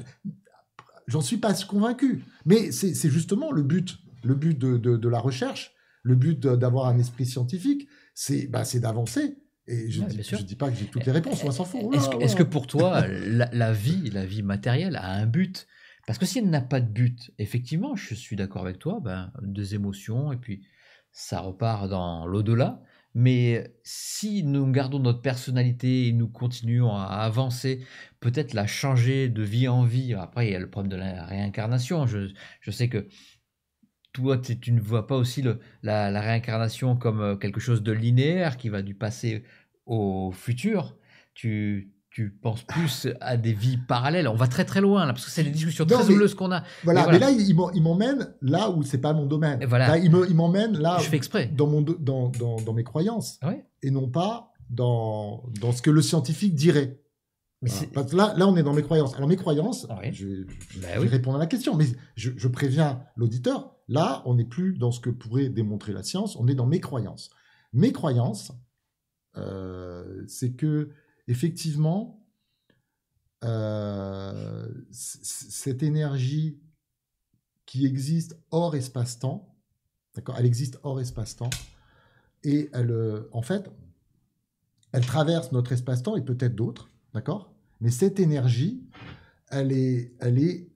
J'en suis pas convaincu. Mais c'est justement le but, le but de, la recherche, le but d'avoir un esprit scientifique, c'est bah, d'avancer. Et je ne dis, pas que j'ai toutes les réponses, on s'en fout. Eh, oh est-ce que, oh pour toi, [laughs] la, vie, la vie matérielle a un but Parce que si elle n'a pas de but, effectivement, je suis d'accord avec toi, ben, des émotions, et puis ça repart dans l'au-delà. Mais si nous gardons notre personnalité et nous continuons à avancer, peut-être la changer de vie en vie. Après, il y a le problème de la réincarnation. Je, sais que toi, tu ne vois pas aussi la, la, réincarnation comme euh, quelque chose de linéaire qui va du passé au futur. Tu, tu penses plus à des vies parallèles. On va très très loin là, parce que c'est des discussions très houleuses qu'on a. Voilà, mais là, il m'emmène là où c'est pas mon domaine. voilà. il m'emmène là. Je exprès. Dans, mon, dans, dans, mes croyances. Ah et non pas dans, dans ce que le scientifique dirait. là, là, on est dans mes croyances. Alors, mes croyances, ah je, vais bah répondre à la question, mais je, préviens l'auditeur, là, on n'est plus dans ce que pourrait démontrer la science, on est dans mes croyances. Mes croyances, euh, c'est que effectivement, euh, cette énergie qui existe hors espace-temps, d'accord, elle existe hors espace-temps, et elle, euh, en fait, elle traverse notre espace-temps et peut-être d'autres, d'accord Mais cette énergie, elle est, elle est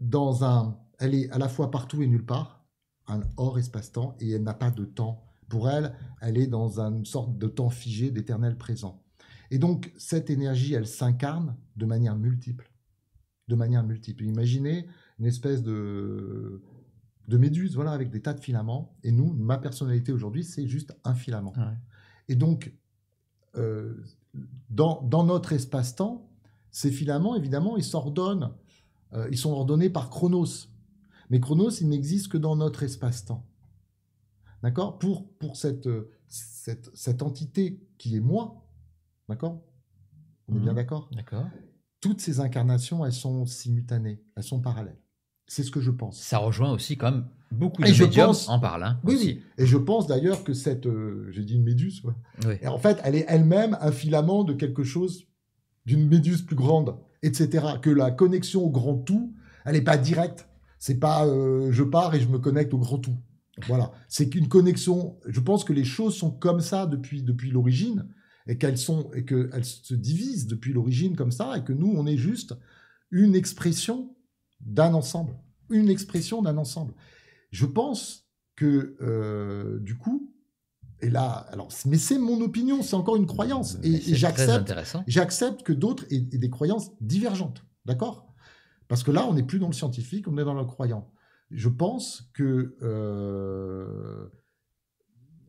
dans un, elle est à la fois partout et nulle part, un hors espace-temps, et elle n'a pas de temps. Pour elle, elle est dans une sorte de temps figé d'éternel présent. Et donc, cette énergie, elle s'incarne de manière multiple. De manière multiple. Imaginez une espèce de, de méduse, voilà, avec des tas de filaments. Et nous, ma personnalité aujourd'hui, c'est juste un filament. Et donc, euh, dans, notre espace-temps, ces filaments, évidemment, ils s'ordonnent. Euh, ils sont ordonnés par Chronos. Mais Chronos, il n'existe que dans notre espace-temps. D'accord pour, pour cette, cette, cette entité qui est moi, D'accord On est bien mhm. d'accord D'accord. Toutes ces incarnations, elles sont simultanées, elles sont parallèles. C'est ce que je pense. Ça rejoint aussi quand même beaucoup de gens en parlent. Hein, oui, et je pense d'ailleurs que cette, euh, j'ai dit une méduse, en fait, elle est elle-même un filament de quelque chose, d'une méduse plus grande, etc. Que la connexion au grand tout, elle n'est pas directe. C'est pas euh, je pars et je me connecte au grand tout. Voilà, c'est qu'une connexion. Je pense que les choses sont comme ça depuis depuis l'origine et qu'elles sont et elles se divisent depuis l'origine comme ça, et que nous, on est juste une expression d'un ensemble, une expression d'un ensemble. Je pense que euh, du coup, et là, alors, mais c'est mon opinion, c'est encore une croyance, et, j'accepte, j'accepte que d'autres aient, des croyances divergentes, d'accord Parce que là, on n'est plus dans le scientifique, on est dans le croyant. Je pense que euh,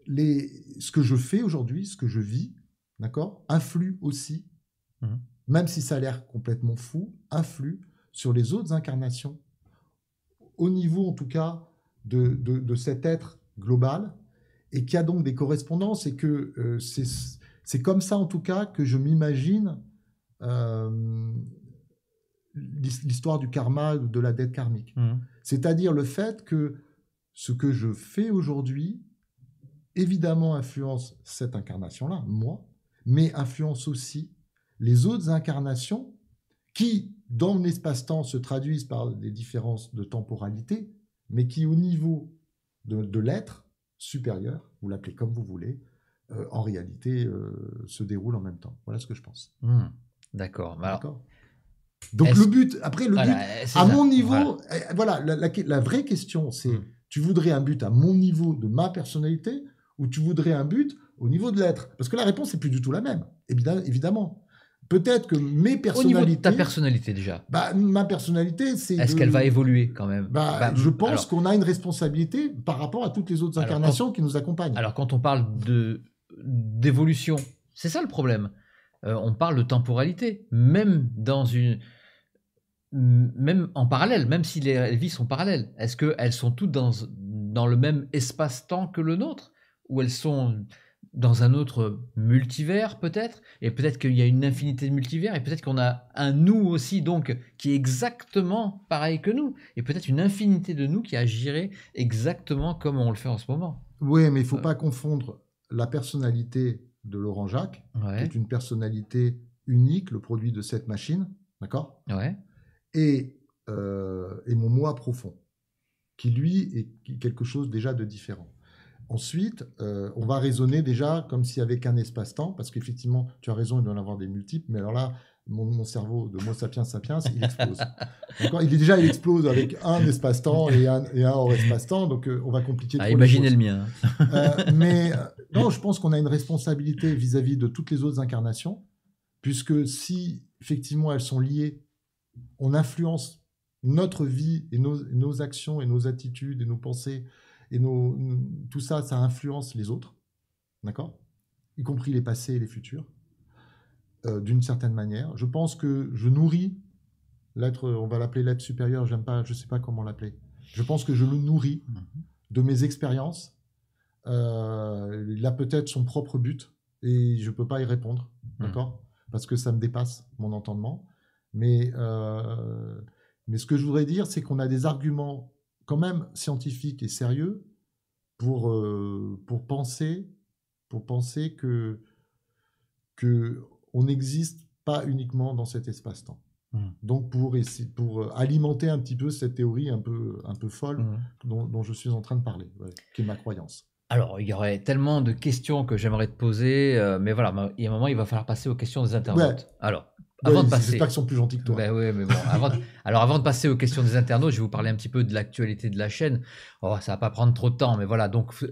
les, ce que je fais aujourd'hui, ce que je vis, d'accord, influe aussi, mhm. même si ça a l'air complètement fou, influe sur les autres incarnations, au niveau en tout cas de, de, cet être global, et qui a donc des correspondances, et que euh, c'est comme ça en tout cas que je m'imagine euh, l'histoire du karma, de la dette karmique. Mhm. C'est-à-dire le fait que ce que je fais aujourd'hui, évidemment, influence cette incarnation-là, moi, mais influence aussi les autres incarnations qui, dans l'espace-temps, se traduisent par des différences de temporalité, mais qui, au niveau de, l'être supérieur, vous l'appelez comme vous voulez, euh, en réalité euh, se déroulent en même temps. Voilà ce que je pense. Hmm. D'accord. Bah, Donc le but, après le but, à mon niveau, voilà, eh, eh, la, vraie question, c'est hmm. tu voudrais un but à mon niveau de ma personnalité ou tu voudrais un but au niveau de l'être Parce que la réponse n'est plus du tout la même, évidemment. Peut-être que mes personnalités. Au niveau de ta personnalité déjà. Bah, ma personnalité, c'est. Est-ce qu'elle va évoluer quand même bah, bah, Je pense qu'on a une responsabilité par rapport à toutes les autres incarnations qui nous accompagnent. Alors quand on parle de d'évolution, c'est ça le problème. Euh, on parle de temporalité, même dans une, même en parallèle, même si les vies sont parallèles. Est-ce qu'elles sont toutes dans dans le même espace-temps que le nôtre, ou elles sont dans un autre multivers peut-être, et peut-être qu'il y a une infinité de multivers, et peut-être qu'on a un nous aussi donc qui est exactement pareil que nous, et peut-être une infinité de nous qui agirait exactement comme on le fait en ce moment. Oui, mais il faut euh. pas confondre la personnalité de Laurent Jacques, qui est une personnalité unique, le produit de cette machine, d'accord ouais. et, euh, et mon moi profond, qui lui est quelque chose déjà de différent. Ensuite, euh, on va raisonner déjà comme s'il avec avait espace-temps, parce qu'effectivement, tu as raison, il doit en avoir des multiples, mais alors là, mon, cerveau de Mo sapiens sapiens, il explose. [laughs] il est déjà, il explose avec un espace-temps et un, hors espace-temps, donc euh, on va compliquer. Ah, imaginez le mien. Hein. Euh, mais non, je pense qu'on a une responsabilité vis-à-vis de toutes les autres incarnations, puisque si effectivement elles sont liées, on influence notre vie et nos actions et nos attitudes et nos pensées et tout ça, ça influence les autres, d'accord Y compris les passés et les futurs, euh, d'une certaine manière. Je pense que je nourris l'être, on va l'appeler l'être supérieur, j'aime pas, je sais pas comment l'appeler. Je pense que je le nourris mhm. de mes expériences. Euh, il a peut-être son propre but et je peux pas y répondre, mhm. d'accord Parce que ça me dépasse mon entendement. Mais, euh, mais ce que je voudrais dire, c'est qu'on a des arguments quand même scientifique et sérieux pour, euh, pour penser, pour penser que, que on n'existe pas uniquement dans cet espace-temps. Mmh. Donc pour, essayer, pour euh, alimenter un petit peu cette théorie un peu, un peu folle mmh. dont, je suis en train de parler, qui est ma croyance. Alors, il y aurait tellement de questions que j'aimerais te poser, euh, mais voilà, il y a un moment, il va falloir passer aux questions des internautes. Alors, avant de passer. [laughs] Alors, avant de passer aux questions des internautes, je vais vous parler un petit peu de l'actualité de la chaîne. Oh, ça va pas prendre trop de temps, mais voilà. Donc, euh,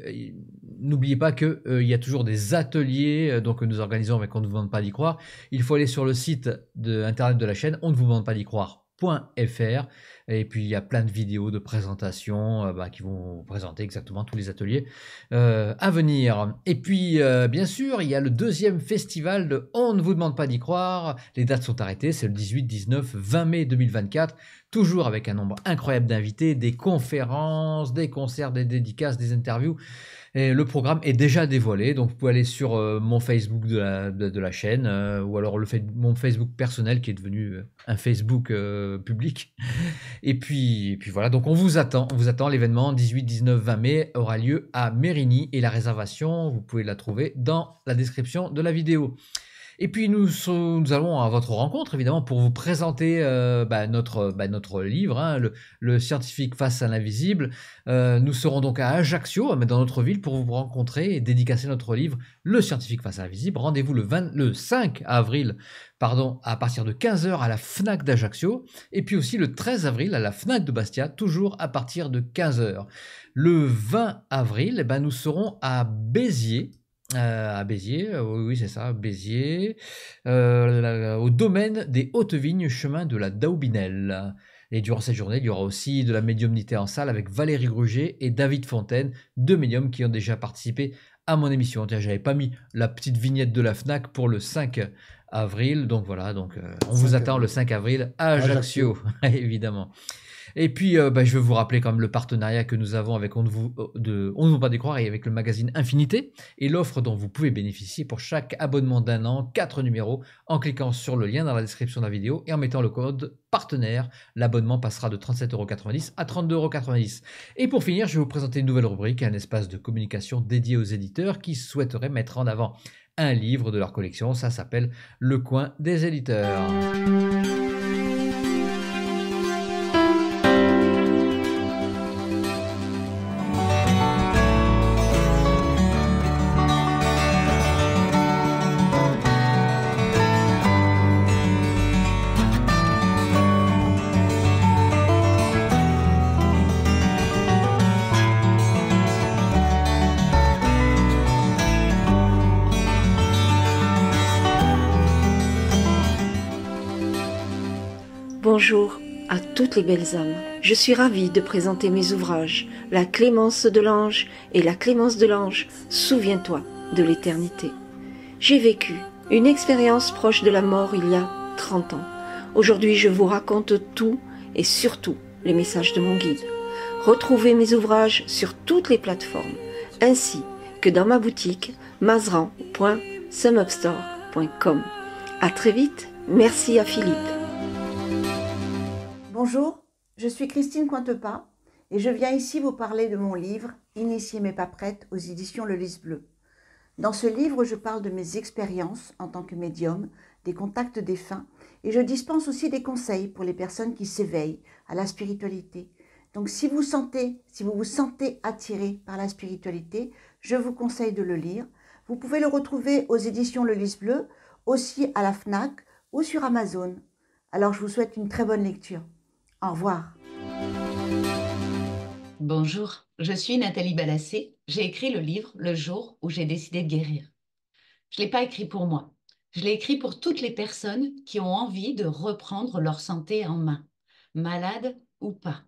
n'oubliez pas qu'il euh, y a toujours des ateliers euh, donc, que nous organisons, mais qu'on ne vous demande pas d'y croire. Il faut aller sur le site de, internet de la chaîne, on ne vous demande pas d'y croire.fr et puis il y a plein de vidéos de présentation euh, bah, qui vont présenter exactement tous les ateliers euh, à venir. Et puis euh, bien sûr, il y a le deuxième festival de On ne vous demande pas d'y croire. Les dates sont arrêtées, c'est le 18, 19, 20 mai 2024 toujours avec un nombre incroyable d'invités, des conférences, des concerts, des dédicaces, des interviews le programme est déjà dévoilé, donc vous pouvez aller sur euh, mon Facebook de la, chaîne, euh, ou alors mon Facebook personnel qui est devenu euh, un Facebook public. [laughs] Et puis, et puis voilà, donc on vous attend, on vous attend. L'événement 18, 19, 20 mai aura lieu à Mérigny et la réservation, vous pouvez la trouver dans la description de la vidéo. Et puis nous, nous allons à votre rencontre, évidemment, pour vous présenter euh, bah, notre, bah, notre livre, hein, le, scientifique face à l'invisible. Euh, nous serons donc à Ajaccio, dans notre ville, pour vous rencontrer et dédicacer notre livre, Le scientifique face à l'invisible. Rendez-vous le, 5 avril, pardon, à partir de 15h à la FNAC d'Ajaccio, et puis aussi le 13 avril à la FNAC de Bastia, toujours à partir de 15h. Le 20 avril, eh ben, nous serons à Béziers euh, à Béziers, euh, oui, c'est ça, Béziers, euh, au domaine des Hautes Vignes, chemin de la Daubinelle. Et durant cette journée, il y aura aussi de la médiumnité en salle avec Valérie Gruget et David Fontaine, deux médiums qui ont déjà participé à mon émission. Tiens, j'avais pas mis la petite vignette de la FNAC pour le 5 avril, donc voilà, donc on vous attend le 5 avril à Ajaccio, Ajaccio. [laughs] évidemment. Et puis, euh, bah, je veux vous rappeler comme le partenariat que nous avons avec On ne vous, euh, de, On ne vous pas décroire et avec le magazine Infinité et l'offre dont vous pouvez bénéficier pour chaque abonnement d'un an, 4 numéros, en cliquant sur le lien dans la description de la vidéo et en mettant le code partenaire. L'abonnement passera de 37,90€ à 32,90€. Et pour finir, je vais vous présenter une nouvelle rubrique, un espace de communication dédié aux éditeurs qui souhaiteraient mettre en avant un livre de leur collection. Ça s'appelle Le coin des éditeurs. belles âmes. Je suis ravie de présenter mes ouvrages, La clémence de l'ange et La clémence de l'ange, souviens-toi de l'éternité. J'ai vécu une expérience proche de la mort il y a 30 ans. Aujourd'hui, je vous raconte tout et surtout les messages de mon guide. Retrouvez mes ouvrages sur toutes les plateformes, ainsi que dans ma boutique mazran.sumupstore.com. À très vite, merci à Philippe. Bonjour, je suis Christine Cointepas et je viens ici vous parler de mon livre Initier mais pas prête aux éditions Le Lys Bleu. Dans ce livre, je parle de mes expériences en tant que médium, des contacts défunts et je dispense aussi des conseils pour les personnes qui s'éveillent à la spiritualité. Donc si vous sentez, si vous vous sentez attiré par la spiritualité, je vous conseille de le lire. Vous pouvez le retrouver aux éditions Le Lys Bleu, aussi à la Fnac ou sur Amazon. Alors je vous souhaite une très bonne lecture. Au revoir. Bonjour, je suis Nathalie Balassé. J'ai écrit le livre Le jour où j'ai décidé de guérir. Je ne l'ai pas écrit pour moi. Je l'ai écrit pour toutes les personnes qui ont envie de reprendre leur santé en main, malades ou pas.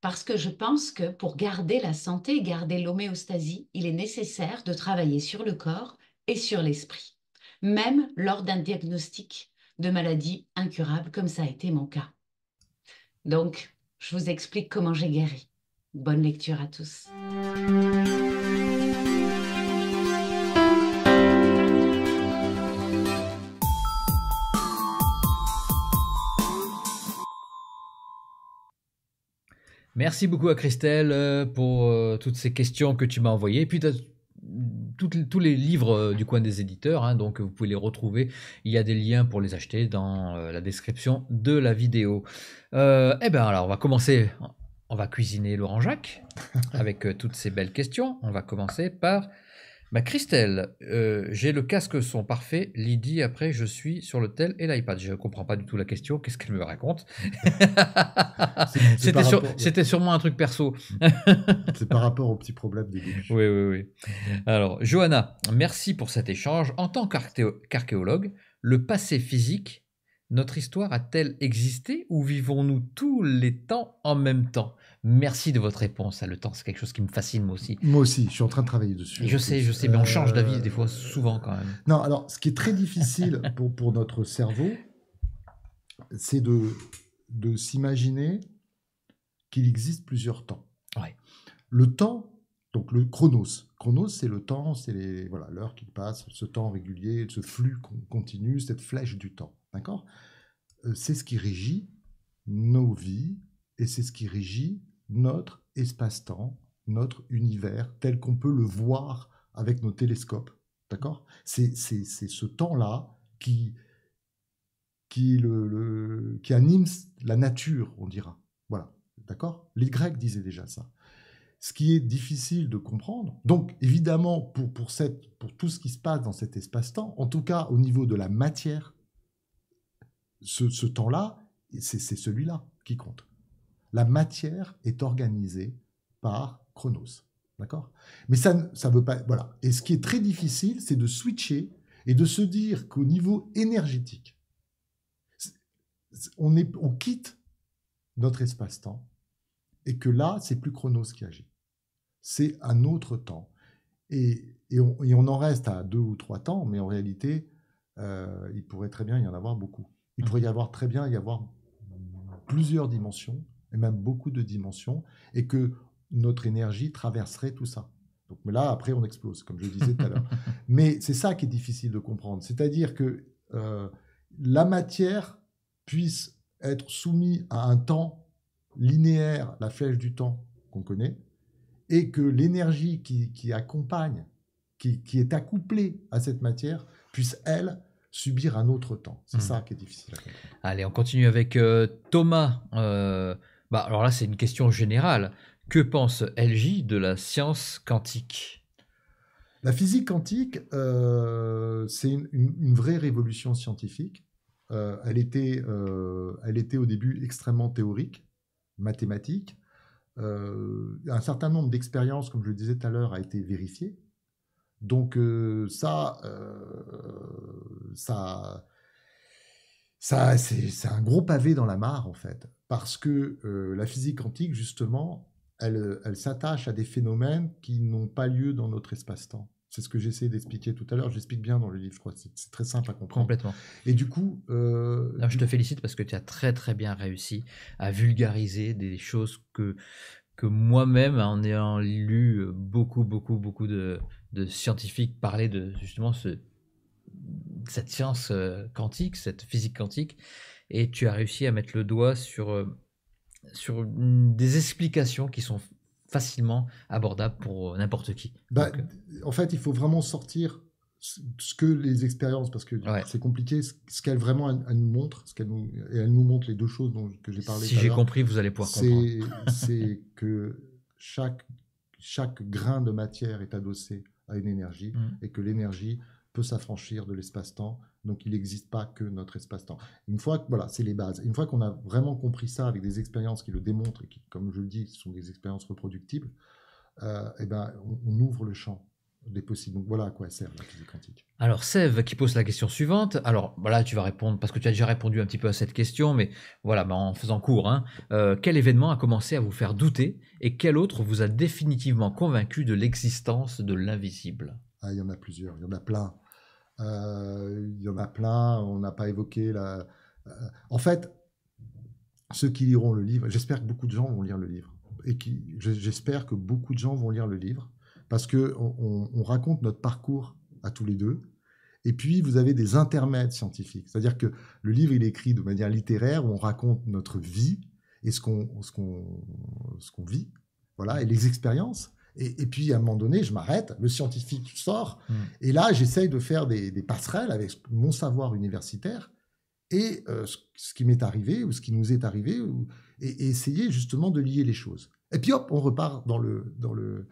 Parce que je pense que pour garder la santé, garder l'homéostasie, il est nécessaire de travailler sur le corps et sur l'esprit, même lors d'un diagnostic de maladie incurable comme ça a été mon cas. Donc, je vous explique comment j'ai guéri. Bonne lecture à tous. Merci beaucoup à Christelle euh, pour euh, toutes ces questions que tu m'as envoyées. puis, tous les livres euh, du coin des éditeurs, hein, donc vous pouvez les retrouver. Il y a des liens pour les acheter dans euh, la description de la vidéo. Euh, eh bien, alors, on va commencer. On va cuisiner Laurent Jacques avec toutes ces belles questions. On va commencer par bah, Christelle, euh, j'ai le casque son parfait. Lydie, après, je suis sur le et l'iPad. Je ne comprends pas du tout la question. Qu'est-ce qu'elle me raconte C'était sûrement un truc perso. C'est par rapport au petit problème des Oui, oui, oui. Alors, Johanna, merci pour cet échange. En tant qu'archéologue, le passé physique notre histoire a-t-elle existé ou vivons-nous tous les temps en même temps Merci de votre réponse. Hein. Le temps, c'est quelque chose qui me fascine, moi aussi. Moi aussi, je suis en train de travailler dessus. Je sais, je sais, mais on euh, change d'avis des fois, souvent quand même. Non, alors, ce qui est très difficile [laughs] pour, pour notre cerveau, c'est de, de s'imaginer qu'il existe plusieurs temps. Le temps, donc le chronos. Chronos, c'est le temps, c'est voilà l'heure qui passe, ce temps régulier, ce flux continu, cette flèche du temps. Euh, c'est ce qui régit nos vies et c'est ce qui régit notre espace-temps, notre univers tel qu'on peut le voir avec nos télescopes. D'accord C'est ce temps-là qui, qui, qui anime la nature, on dira. Voilà. D'accord Les Grecs disaient déjà ça. Ce qui est difficile de comprendre, donc évidemment pour, pour, cette, pour tout ce qui se passe dans cet espace-temps, en tout cas au niveau de la matière, ce, temps-là, c'est celui-là qui compte. La matière est organisée par Chronos. D'accord Mais ça ne veut pas. Voilà. Et ce qui est très difficile, c'est de switcher et de se dire qu'au niveau énergétique, on, quitte notre espace-temps et que là, c'est plus Chronos qui agit. C'est un autre temps. Et, on, en reste à deux ou trois temps, mais en réalité, euh, il pourrait très bien y en avoir beaucoup. Il pourrait y avoir très bien y avoir plusieurs dimensions, et même beaucoup de dimensions, et que notre énergie traverserait tout ça. Donc, mais là, après, on explose, comme je disais tout à l'heure. [laughs] mais c'est ça qui est difficile de comprendre. C'est-à-dire que euh, la matière puisse être soumise à un temps linéaire, la flèche du temps qu'on connaît, et que l'énergie qui, accompagne, qui est accouplée à cette matière, puisse, elle, subir un autre temps. C'est hmm. ça qui est difficile Allez, on continue avec euh, Thomas. Euh, bah, alors là, c'est une question générale. Que pense LJ de la science quantique La physique quantique, euh, c'est une, vraie révolution scientifique. elle, était, elle était au début extrêmement théorique, mathématique. un certain nombre d'expériences, comme je le disais tout à l'heure, a été vérifiées. Donc euh, euh, ça, ça, ça c'est un gros pavé dans la mare en fait, parce que euh, la physique quantique justement, elle, s'attache à des phénomènes qui n'ont pas lieu dans notre espace-temps. C'est ce que j'essaie d'expliquer tout à l'heure. J'explique bien dans le livre, je crois. C'est très simple à comprendre. Complètement. Et du coup. je te félicite parce que tu as très très bien réussi à vulgariser des choses que, que moi-même, en ayant lu beaucoup, beaucoup, beaucoup de, de scientifiques parler de justement ce, cette science euh, quantique, cette physique quantique, et tu as réussi à mettre le doigt sur, euh, sur des explications qui sont facilement abordables pour euh, n'importe qui. Bah, en fait, il faut vraiment sortir ce que les expériences, parce que c'est compliqué, ce qu'elles vraiment nous montrent, ce qu'elle et elles nous montrent les deux choses dont, que j'ai parlé. Si j'ai compris, vous allez pouvoir comprendre. [laughs] C'est que chaque, chaque grain de matière est adossé à une énergie mm. et que l'énergie peut s'affranchir de l'espace-temps. Donc, il n'existe pas que notre espace-temps. Une fois, que, voilà, c'est les bases. Une fois qu'on a vraiment compris ça avec des expériences qui le démontrent et qui, comme je le dis, sont des expériences reproductibles, euh, eh ben, on, ouvre le champ des possibles. Donc voilà à quoi sert la physique quantique. Alors Sève qui pose la question suivante. Alors voilà, bah tu vas répondre parce que tu as déjà répondu un petit peu à cette question, mais voilà, bah, en faisant court, hein. euh, quel événement a commencé à vous faire douter et quel autre vous a définitivement convaincu de l'existence de l'invisible ah, Il y en a plusieurs, il y en a plein. Euh, il y en a plein, on n'a pas évoqué la... Euh, en fait, ceux qui liront le livre, j'espère que beaucoup de gens vont lire le livre et j'espère que beaucoup de gens vont lire le livre parce que on, raconte notre parcours à tous les deux. Et puis, vous avez des intermèdes scientifiques. C'est-à-dire que le livre, il est écrit de manière littéraire, où on raconte notre vie et ce qu'on ce vit, voilà, et les expériences. Et, puis, à un moment donné, je m'arrête, le scientifique sort, mmh. et là, j'essaye de faire des, passerelles avec mon savoir universitaire et euh, ce, qui m'est arrivé ou ce qui nous est arrivé, et, et, essayer justement de lier les choses. Et puis, hop, on repart dans le, dans le,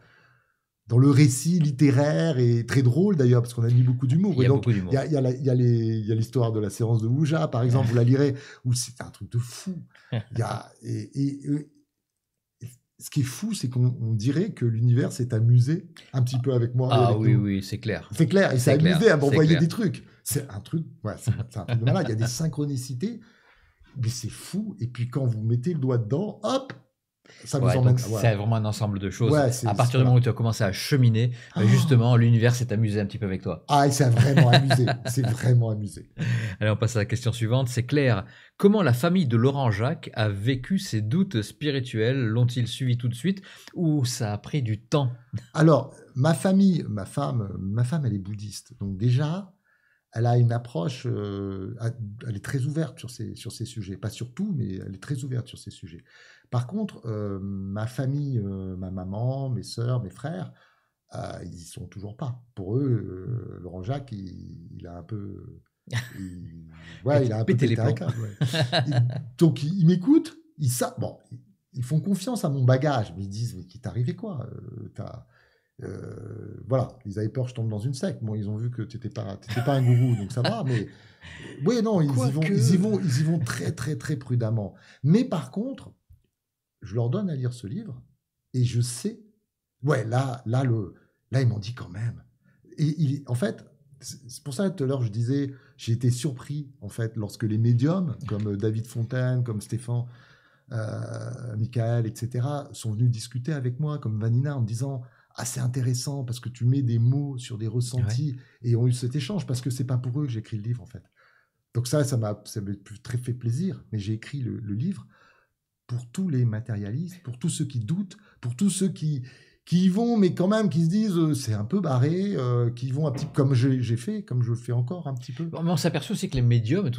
dans le récit littéraire et très drôle d'ailleurs, parce qu'on a mis beaucoup d'humour. Il y a a, l'histoire de la séance de Ouja, par exemple, vous la lirez, où c'est un truc de fou. y a, et, ce qui est fou, c'est qu'on dirait que l'univers s'est amusé un petit peu avec moi. Ah oui, oui, c'est clair. C'est clair, il s'est amusé à m'envoyer des trucs. C'est un truc, c'est un truc de malade. Il y a des synchronicités, mais c'est fou. Et puis quand vous mettez le doigt dedans, hop, ça C'est vraiment un ensemble de choses. à partir du moment où tu as commencé à cheminer, bah, justement, ah. l'univers s'est amusé un petit peu avec toi. Ah, il s'est vraiment amusé. C'est vraiment amusé. [laughs] Allez, on passe à la question suivante. C'est clair. Comment la famille de Laurent Jacques a vécu ses doutes spirituels L'ont-ils suivi tout de suite ou ça a pris du temps [laughs] Alors, ma famille, ma femme, ma femme, elle est bouddhiste. Donc déjà, elle a une approche, euh, elle est très ouverte sur ces, sur ces sujets. Pas sur tout, mais elle est très ouverte sur ces sujets. Par contre, euh, ma famille, euh, ma maman, mes sœurs, mes frères, euh, ils n'y sont toujours pas. Pour eux, Laurent Jacques, il, a un peu. [laughs] Il, ouais, il a un peu pété les plombs. donc, ils, m'écoutent, ils savent. Bon, ils font confiance à mon bagage, mais ils disent Mais qui t'est arrivé quoi voilà, ils avaient peur je tombe dans une sec. moi ils ont vu que tu n'étais pas, pas un gourou, donc ça va, mais. Oui, non, ils y, vont, ils vont, ils, y vont, très, très, très prudemment. Mais par contre, je leur donne à lire ce livre et je sais. Ouais, là, là, le, là ils m'ont dit quand même. Et il, en fait, c'est pour ça tout à l'heure je disais, j'ai été surpris en fait lorsque les médiums comme euh, David Fontaine, comme Stéphane, euh, Michael, etc. sont venus discuter avec moi comme Vanina en me disant assez ah, intéressant parce que tu mets des mots sur des ressentis et ont eu cet échange parce que c'est pas pour eux que j'écris le livre en fait. Donc ça, ça m'a très fait plaisir, mais j'ai écrit le livre pour tous les matérialistes, pour tous ceux qui doutent, pour tous ceux qui, qui y vont, mais quand même qui se disent euh, c'est un peu barré, euh, qui vont un petit peu comme j'ai fait, comme je le fais encore un petit peu. on s'aperçoit aussi que les médiums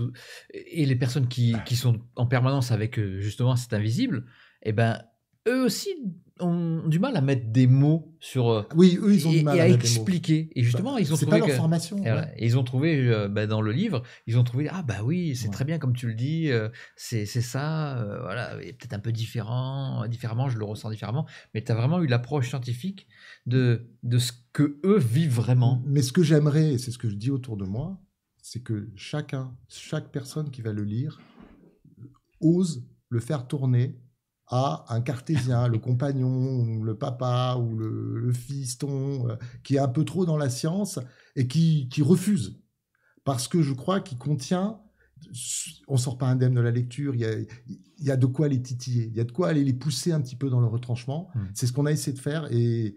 et, les personnes qui, sont en permanence avec euh, justement cet invisible, eh ben eux aussi ont du mal à mettre des mots sur. Euh, oui, eux, ils ont et, du mal à, expliquer. Et justement, bah, ils ont trouvé. Pas leur formation. Bah, ils ont trouvé dans le livre, ils ont trouvé ah bah oui, c'est très bien comme tu le dis, euh, c'est ça, euh, voilà, peut-être un peu différent, différemment, je le ressens différemment, mais tu as vraiment eu l'approche scientifique de de ce que eux vivent vraiment. Mais ce que j'aimerais, et c'est ce que je dis autour de moi, c'est que chacun, chaque personne qui va le lire, ose le faire tourner à un cartésien, le compagnon, le papa ou le, fiston, euh, qui est un peu trop dans la science et qui, refuse. Parce que je crois qu'il contient, on sort pas indemne de la lecture, il y, a, de quoi les titiller, il y a de quoi aller les pousser un petit peu dans le retranchement. Hmm. C'est ce qu'on a essayé de faire et,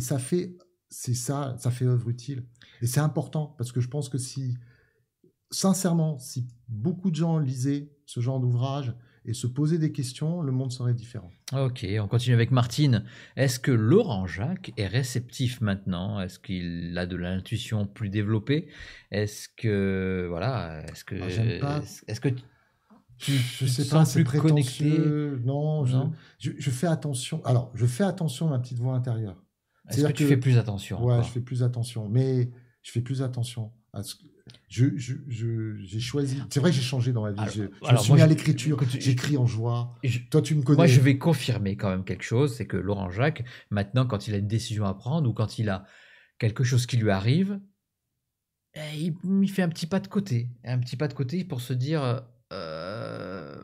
ça fait, c'est ça, ça fait œuvre utile. Et c'est important parce que je pense que si, sincèrement, si beaucoup de gens lisaient ce genre d'ouvrage, et se poser des questions, le monde serait différent. Ok, on continue avec Martine. Est-ce que Laurent Jacques est réceptif maintenant Est-ce qu'il a de l'intuition plus développée Est-ce que voilà, est-ce que ah, est-ce que tu, je sais te pas, sens plus connecté Non, Je, je, fais attention. Alors, je fais attention à ma petite voix intérieure. c'est ce que, tu fais plus attention Ouais, je fais plus attention, mais je fais plus attention à ce, que je, je, choisi. C'est vrai, j'ai changé dans ma vie. je suis mis à l'écriture. J'écris en joie. Toi, tu me connais. Moi, je vais confirmer quand même quelque chose. C'est que Laurent Jacques, maintenant, quand il a une décision à prendre ou quand il a quelque chose qui lui arrive, eh, il, il fait un petit pas de côté, un petit pas de côté pour se dire. Euh,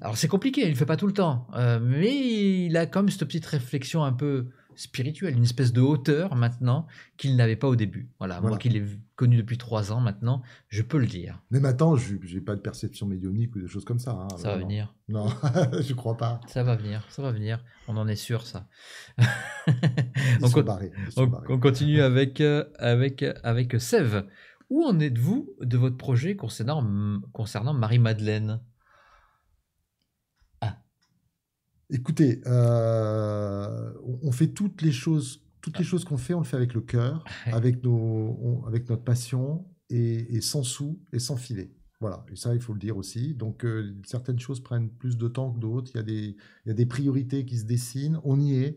alors c'est compliqué, il ne fait pas tout le temps, euh, mais il a comme cette petite réflexion un peu spirituel, une espèce de hauteur maintenant qu'il n'avait pas au début. Voilà, moi qui l'ai connu depuis trois ans maintenant, je peux le dire. Mais maintenant, je n'ai pas de perception médiumnique ou des choses comme ça. Hein, ça va venir. Non, [laughs] je crois pas. Ça va venir, ça va venir. On en est sûr, ça. [laughs] on, on, continue avec, euh, avec, avec Sève. Où en êtes-vous de votre projet concernant mm, Marie-Madeleine Écoutez, euh, on fait toutes les choses, toutes les ah. choses qu'on fait, on le fait avec le cœur, avec avec notre passion et, sans sous et sans filet. Voilà, et ça, il faut le dire aussi. Donc, euh, certaines choses prennent plus de temps que d'autres. Il y, a des, priorités qui se dessinent. On y est.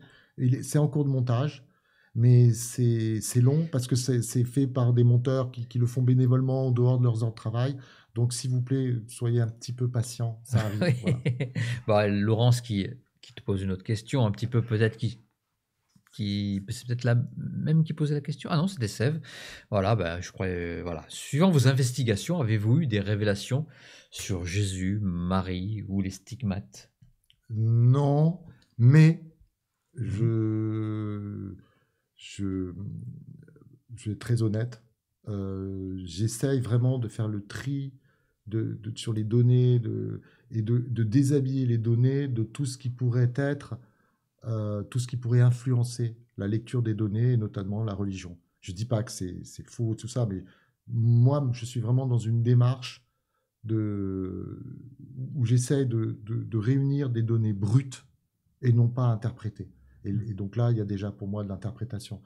C'est en cours de montage mais c'est long parce que c'est fait par des monteurs qui, qui, le font bénévolement en dehors de leurs heures de travail. Donc, s'il vous plaît, soyez un petit peu patient. [laughs] Euh, Laurence qui, qui te pose une autre question, un petit peu peut-être qui, qui c'est peut-être la même qui posait la question. Ah non, c'était Sève. Voilà, ben, je crois. Euh, voilà. Suivant vos investigations, avez-vous eu des révélations sur Jésus, Marie ou les stigmates Non, mais mhm. je, je, je suis très honnête. Euh, j'essaye vraiment de faire le tri sur les données de, et de, déshabiller les données de tout ce qui pourrait être, euh, tout ce qui pourrait influencer la lecture des données, et notamment la religion. Je ne dis pas que c'est faux, tout ça, mais moi, je suis vraiment dans une démarche de, où j'essaie de, réunir des données brutes et non pas interprétées. Mmh. Et, donc là, il y a déjà pour moi de l'interprétation.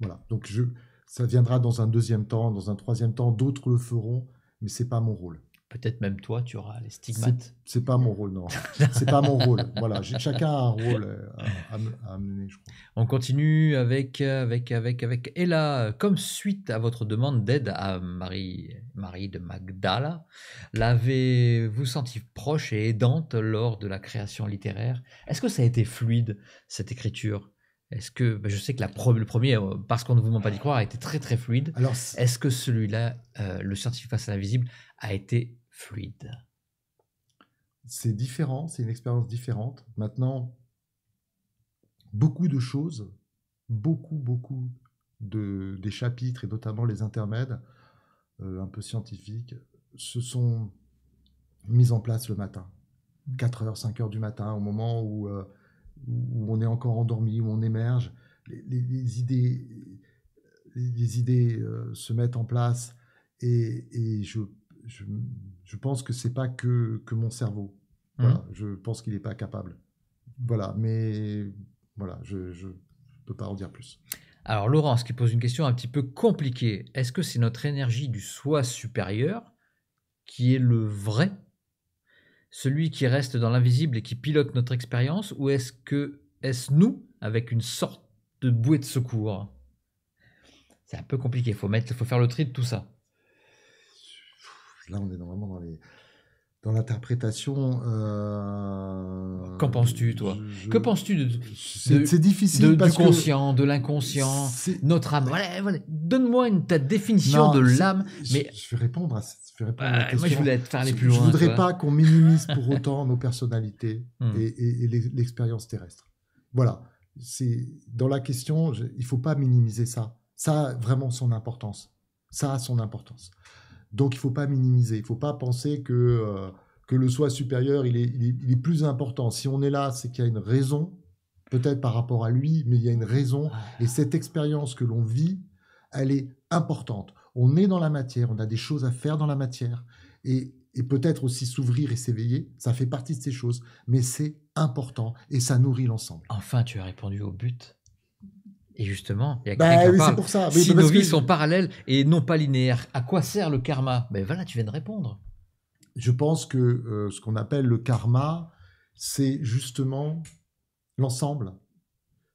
Voilà. Donc je, ça viendra dans un deuxième temps, dans un troisième temps. D'autres le feront, mais c'est pas mon rôle peut-être même toi, tu auras les stigmates. C'est pas mon rôle, non. [laughs] c'est pas mon rôle. Voilà, chacun a un rôle euh, à, mener, je crois. On continue avec avec avec avec Ella. Comme suite à votre demande d'aide à Marie Marie de Magdala, l'avez-vous senti proche et aidante lors de la création littéraire Est-ce que ça a été fluide cette écriture est-ce que ben, je sais que la le premier, euh, parce qu'on ne vous demande pas d'y croire, a été très très fluide. Alors, est-ce que celui-là, euh, le scientifique face à l'invisible, a été fluide C'est différent, c'est une expérience différente. Maintenant, beaucoup de choses, beaucoup, beaucoup de, des chapitres, et notamment les intermèdes, euh, un peu scientifiques, se sont mis en place le matin. 4 h 5 h du matin, au moment euh, où, on est encore endormi, où on émerge. Les, idées, les, idées euh, se mettent en place et, je, je, je pense que c'est pas que, que mon cerveau. Mmh. Je pense qu'il n'est pas capable. Voilà, mais voilà, je ne peux pas en dire plus. Alors Laurence qui pose une question un petit peu compliquée. Est-ce que c'est notre énergie du soi supérieur qui est le vrai, celui qui reste dans l'invisible et qui pilote notre expérience, ou est-ce que est-ce nous avec une sorte de bouée de secours C'est un peu compliqué. Faut faut faire le tri de tout ça là, on est vraiment dans l'interprétation. Euh, Qu'en penses-tu, toi Que penses-tu de, C'est difficile. De, parce du conscient, de l'inconscient, notre âme. Voilà, Donne-moi une, ta définition de l'âme. Mais... Je, vais répondre à, je question. je voulais plus Je voudrais pas qu'on minimise pour [laughs] autant nos personnalités hmm. et, l'expérience terrestre. Voilà. C'est dans la question. il il faut pas minimiser ça. Ça a vraiment son importance. Ça a son importance. Donc il ne faut pas minimiser, il ne faut pas penser que, euh, que le soi supérieur, il est, plus important. Si on est là, c'est qu'il y a une raison, peut-être par rapport à lui, mais il y a une raison. Et cette expérience que l'on vit, elle est importante. On est dans la matière, on a des choses à faire dans la matière. et peut-être aussi s'ouvrir et s'éveiller, ça fait partie de ces choses. Mais c'est important et ça nourrit l'ensemble. Enfin, tu as répondu au but et justement, il y a bah si nos vies sont parallèles et non pas linéaires, à quoi sert le karma Ben voilà, tu viens de répondre. Je pense que euh, ce qu'on appelle le karma, c'est justement l'ensemble.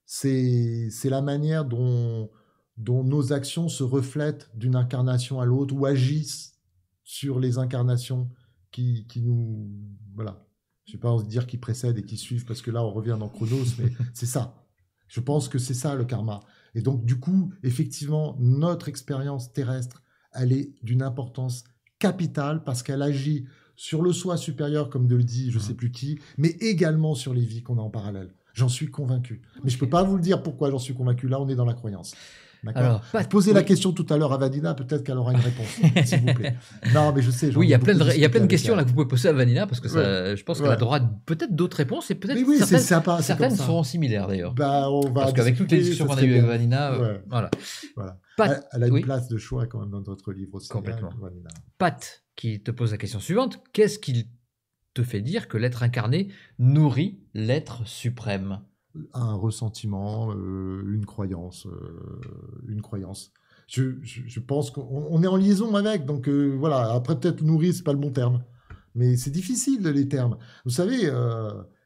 C'est la manière dont, dont nos actions se reflètent d'une incarnation à l'autre ou agissent sur les incarnations qui, qui nous... Voilà. Je ne vais pas dire qui précède et qui suivent, parce que là, on revient dans Chronos, mais [laughs] c'est ça. Je pense que c'est ça le karma. Et donc, du coup, effectivement, notre expérience terrestre, elle est d'une importance capitale parce qu'elle agit sur le soi supérieur, comme de le dit je ne mmh. sais plus qui, mais également sur les vies qu'on a en parallèle. J'en suis convaincu. Mais je ne peux pas vous le dire pourquoi j'en suis convaincu. Là, on est dans la croyance. Alors, posez la question tout à l'heure à Vanina, peut-être qu'elle aura une réponse, [laughs] s'il vous plaît. Non, mais je sais. Oui, il y a plein de, questions là que vous pouvez poser à Vanina parce que je pense qu'elle ouais. aura peut-être d'autres réponses et peut-être certaines, sympa, certaines seront similaires d'ailleurs. Bah, on parce qu'avec toutes les discussions qu'on a eues avec Vanina, euh, voilà. elle a une place de choix quand même dans votre livre aussi. Hein, Complètement. Vanina. Pat, qui te pose la question suivante, qu'est-ce qui te fait dire que l'être incarné nourrit l'être suprême un ressentiment, euh, une croyance, euh, une croyance. Je, pense qu'on est en liaison avec, donc euh, voilà. Après, peut-être nourrir, c'est pas le bon terme, mais c'est difficile les termes. Vous savez,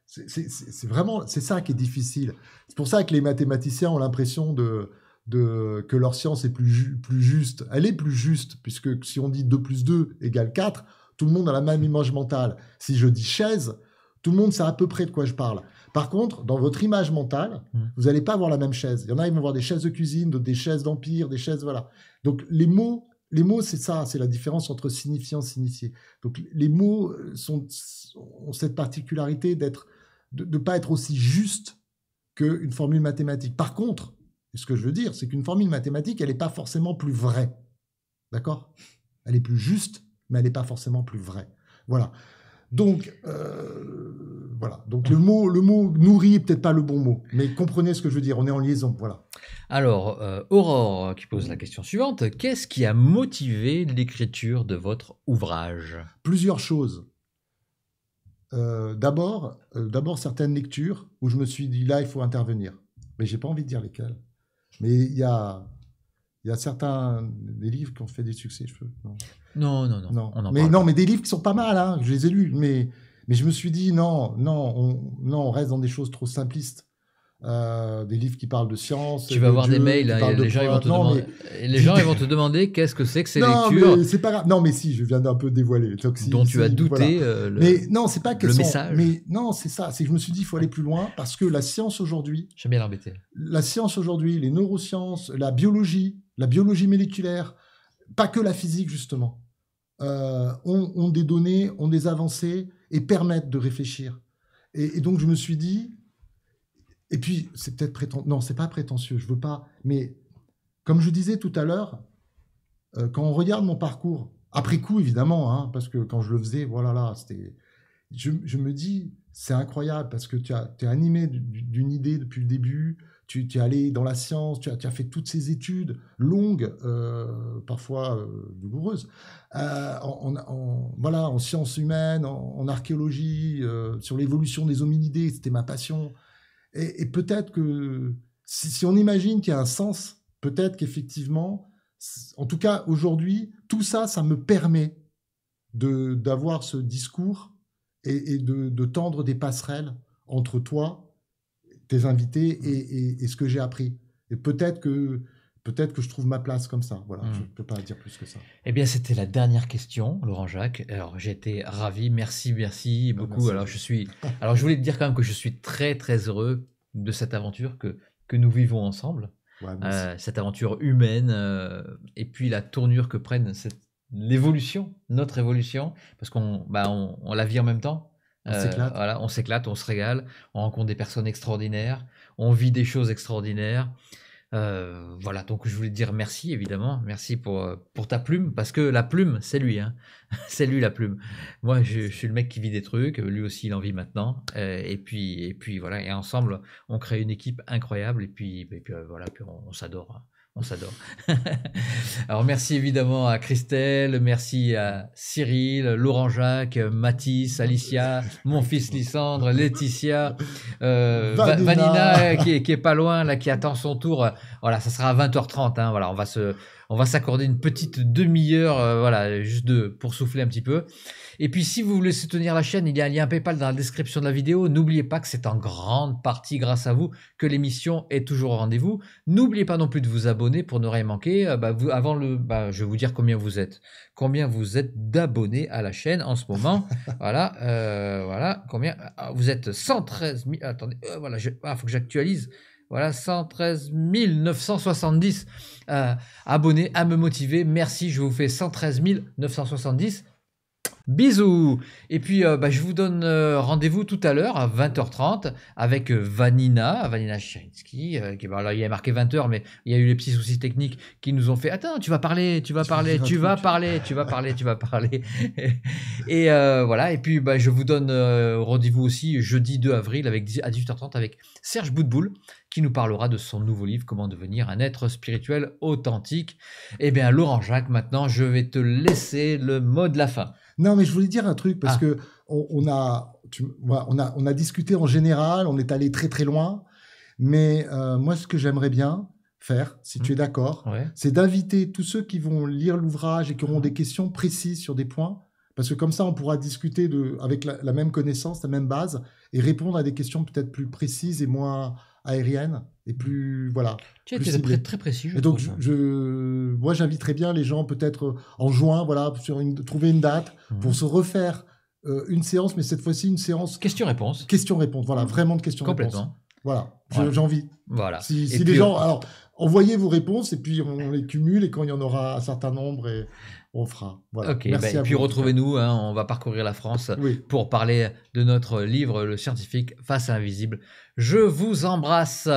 c'est vraiment c'est ça qui est difficile. C'est pour ça que les mathématiciens ont l'impression de, que leur science est plus, plus juste. Elle est plus juste, puisque si on dit 2 plus 2 égale 4, tout le monde a la même image mentale. Si je dis chaise, tout le monde sait à peu près de quoi je parle. Par contre, dans votre image mentale, mm. vous n'allez pas voir la même chaise. Il y en a, ils vont voir des chaises de cuisine, des chaises d'empire, des chaises, voilà. Donc les mots, les mots, c'est ça, c'est la différence entre signifiant, signifié. Donc les mots euh, ont cette particularité d'être, de ne pas être aussi juste qu'une formule mathématique. Par contre, ce que je veux dire, c'est qu'une formule mathématique, elle n'est pas forcément plus vraie. D'accord Elle est plus juste, mais elle n'est pas forcément plus vraie. Voilà. Donc, euh, voilà. Donc le mot, le mot nourri peut-être pas le bon mot, mais comprenez ce que je veux dire. On est en liaison, voilà. Alors euh, Aurore euh, qui pose la question suivante qu'est-ce qui a motivé l'écriture de votre ouvrage Plusieurs choses. Euh, d'abord, d'abord certaines lectures où je me suis dit là il faut intervenir, mais j'ai pas envie de dire lesquelles. Mais il y a il y certains des livres qui ont fait des succès, Non, non, non, non. mais non, mais des livres qui sont pas mal, hein. je les ai lus, mais mais je me suis dit, non, non, on, non, on reste dans des choses trop simplistes. Euh, des livres qui parlent de science. Tu vas avoir des mails, hein, les, gens, ils vont, te demander, les gens vont te demander qu'est-ce que c'est que ces non, lectures. Mais pas Non, mais si, je viens d'un peu dévoiler. dont tu as douté euh, le, mais non, c'est pas le message. Mais non, c'est ça. C'est que je me suis dit, il faut aller plus loin parce que la science aujourd'hui. J'aime bien l'embêter. La science aujourd'hui, les neurosciences, la biologie, la biologie moléculaire, pas que la physique justement, euh, ont, des données, ont des avancées et permettre de réfléchir. Et, donc je me suis dit, et puis c'est peut-être prétentieux, non, c'est pas prétentieux, je veux pas, mais comme je disais tout à l'heure, euh, quand on regarde mon parcours, après coup évidemment, hein, parce que quand je le faisais, voilà, là, c'était, je, me dis, c'est incroyable parce que tu as, es animé d'une idée depuis le début, tu, es allé dans la science, tu as, fait toutes ces études longues, euh, parfois euh, douloureuses, euh, en, voilà, en sciences humaines, en, archéologie, sur l'évolution des hominidés, c'était ma passion. Et, peut-être que si, on imagine qu'il y a un sens, peut-être qu'effectivement, en tout cas aujourd'hui, tout ça, ça me permet d'avoir ce discours et, de, de tendre des passerelles entre toi tes invités mmh. et, et, ce que j'ai appris. Et peut-être que peut-être que je trouve ma place comme ça. Voilà, mmh. je ne peux pas dire plus que ça. Eh bien, c'était la dernière question, Laurent Jacques. Alors, j'ai été ravi. Merci, merci ah, beaucoup. Alors, je suis. Alors, je voulais te dire quand même que je suis très, très heureux de cette aventure que que nous vivons ensemble. Euh, cette aventure humaine euh, et puis la tournure que prennent cette l'évolution, notre évolution, parce qu'on bah, on la vit en même temps. Euh, on s'éclate. on se régale, on rencontre des personnes extraordinaires, on vit des choses extraordinaires. Euh, voilà, donc je voulais dire merci évidemment, merci pour, euh, pour ta plume, parce que la plume, c'est lui, hein. [laughs] c'est lui la plume. Moi, je, suis le mec qui vit des trucs, lui aussi il en vit maintenant, et puis et puis voilà, et ensemble, on crée une équipe incroyable, et puis et puis voilà, puis on, s'adore. Hein. On s'adore. [laughs] Alors merci évidemment à Christelle, merci à Cyril, Laurent Jacques, Mathis, Alicia, mon fils Lissandre, Laetitia, euh, Vanina, euh, qui, est, pas loin, là, qui attend son tour. Voilà, ça sera à 20h30. Hein. voilà, on va se, on va s'accorder une petite demi-heure, euh, voilà, juste pour souffler un petit peu. Et puis, si vous voulez soutenir la chaîne, il y a un lien PayPal dans la description de la vidéo. N'oubliez pas que c'est en grande partie grâce à vous que l'émission est toujours au rendez-vous. N'oubliez pas non plus de vous abonner pour ne rien manquer. Euh, bah, avant le, bah, je vais vous dire combien vous êtes, combien vous êtes d'abonnés à la chaîne en ce moment. [laughs] voilà, euh, voilà, combien ah, vous êtes 113 000. Attendez, voilà, il ah, faut que j'actualise. Voilà, 113 970 euh, abonnés à me motiver. Merci, je vous fais 113 970. Bisous Et puis euh, bah, je vous donne euh, rendez-vous tout à l'heure à 20h30 avec euh, Vanina, Vanina Shinsky. qui, bah, il y a marqué 20h, mais il y a eu les petits soucis techniques qui nous ont fait Attends, tu vas parler, tu vas parler, tu vas parler, tu vas parler, tu vas parler, Et voilà, et puis bah, je vous donne rendez-vous aussi jeudi 2 avril avec, à 18h30 avec Serge Boudboul qui nous parlera de son nouveau livre Comment devenir un être spirituel authentique. Et eh bien Laurent Jacques, maintenant je vais te laisser le mot de la fin. Non, mais je voulais dire un truc parce ah. que on, a, on discuté en général, on est allé très très loin. Mais euh, moi, ce que j'aimerais bien faire, si tu es hmm. d'accord, c'est d'inviter tous ceux qui vont lire l'ouvrage et qui auront hmm. des questions précises sur des points, parce que comme ça, on pourra discuter avec la même connaissance, la même base, et répondre à des questions peut-être plus précises et moins aériennes et plus voilà. Tu très, précieux précis. et donc hein. je, moi j'inviterais bien les gens peut-être euh, en juin voilà sur une, trouver une date mmh. pour se refaire euh, une séance mais cette fois-ci une séance question-réponse. Question-réponse voilà mmh. vraiment de question-réponse. Complètement. Voilà, j'ai envie. Voilà. Si, les euh, gens alors envoyez vos réponses et puis on les cumule et quand il y en aura un certain nombre et au frein. Bah, et puis retrouvez-nous, hein, on va parcourir la France pour parler de notre livre, Le scientifique face à l'invisible. Je vous embrasse.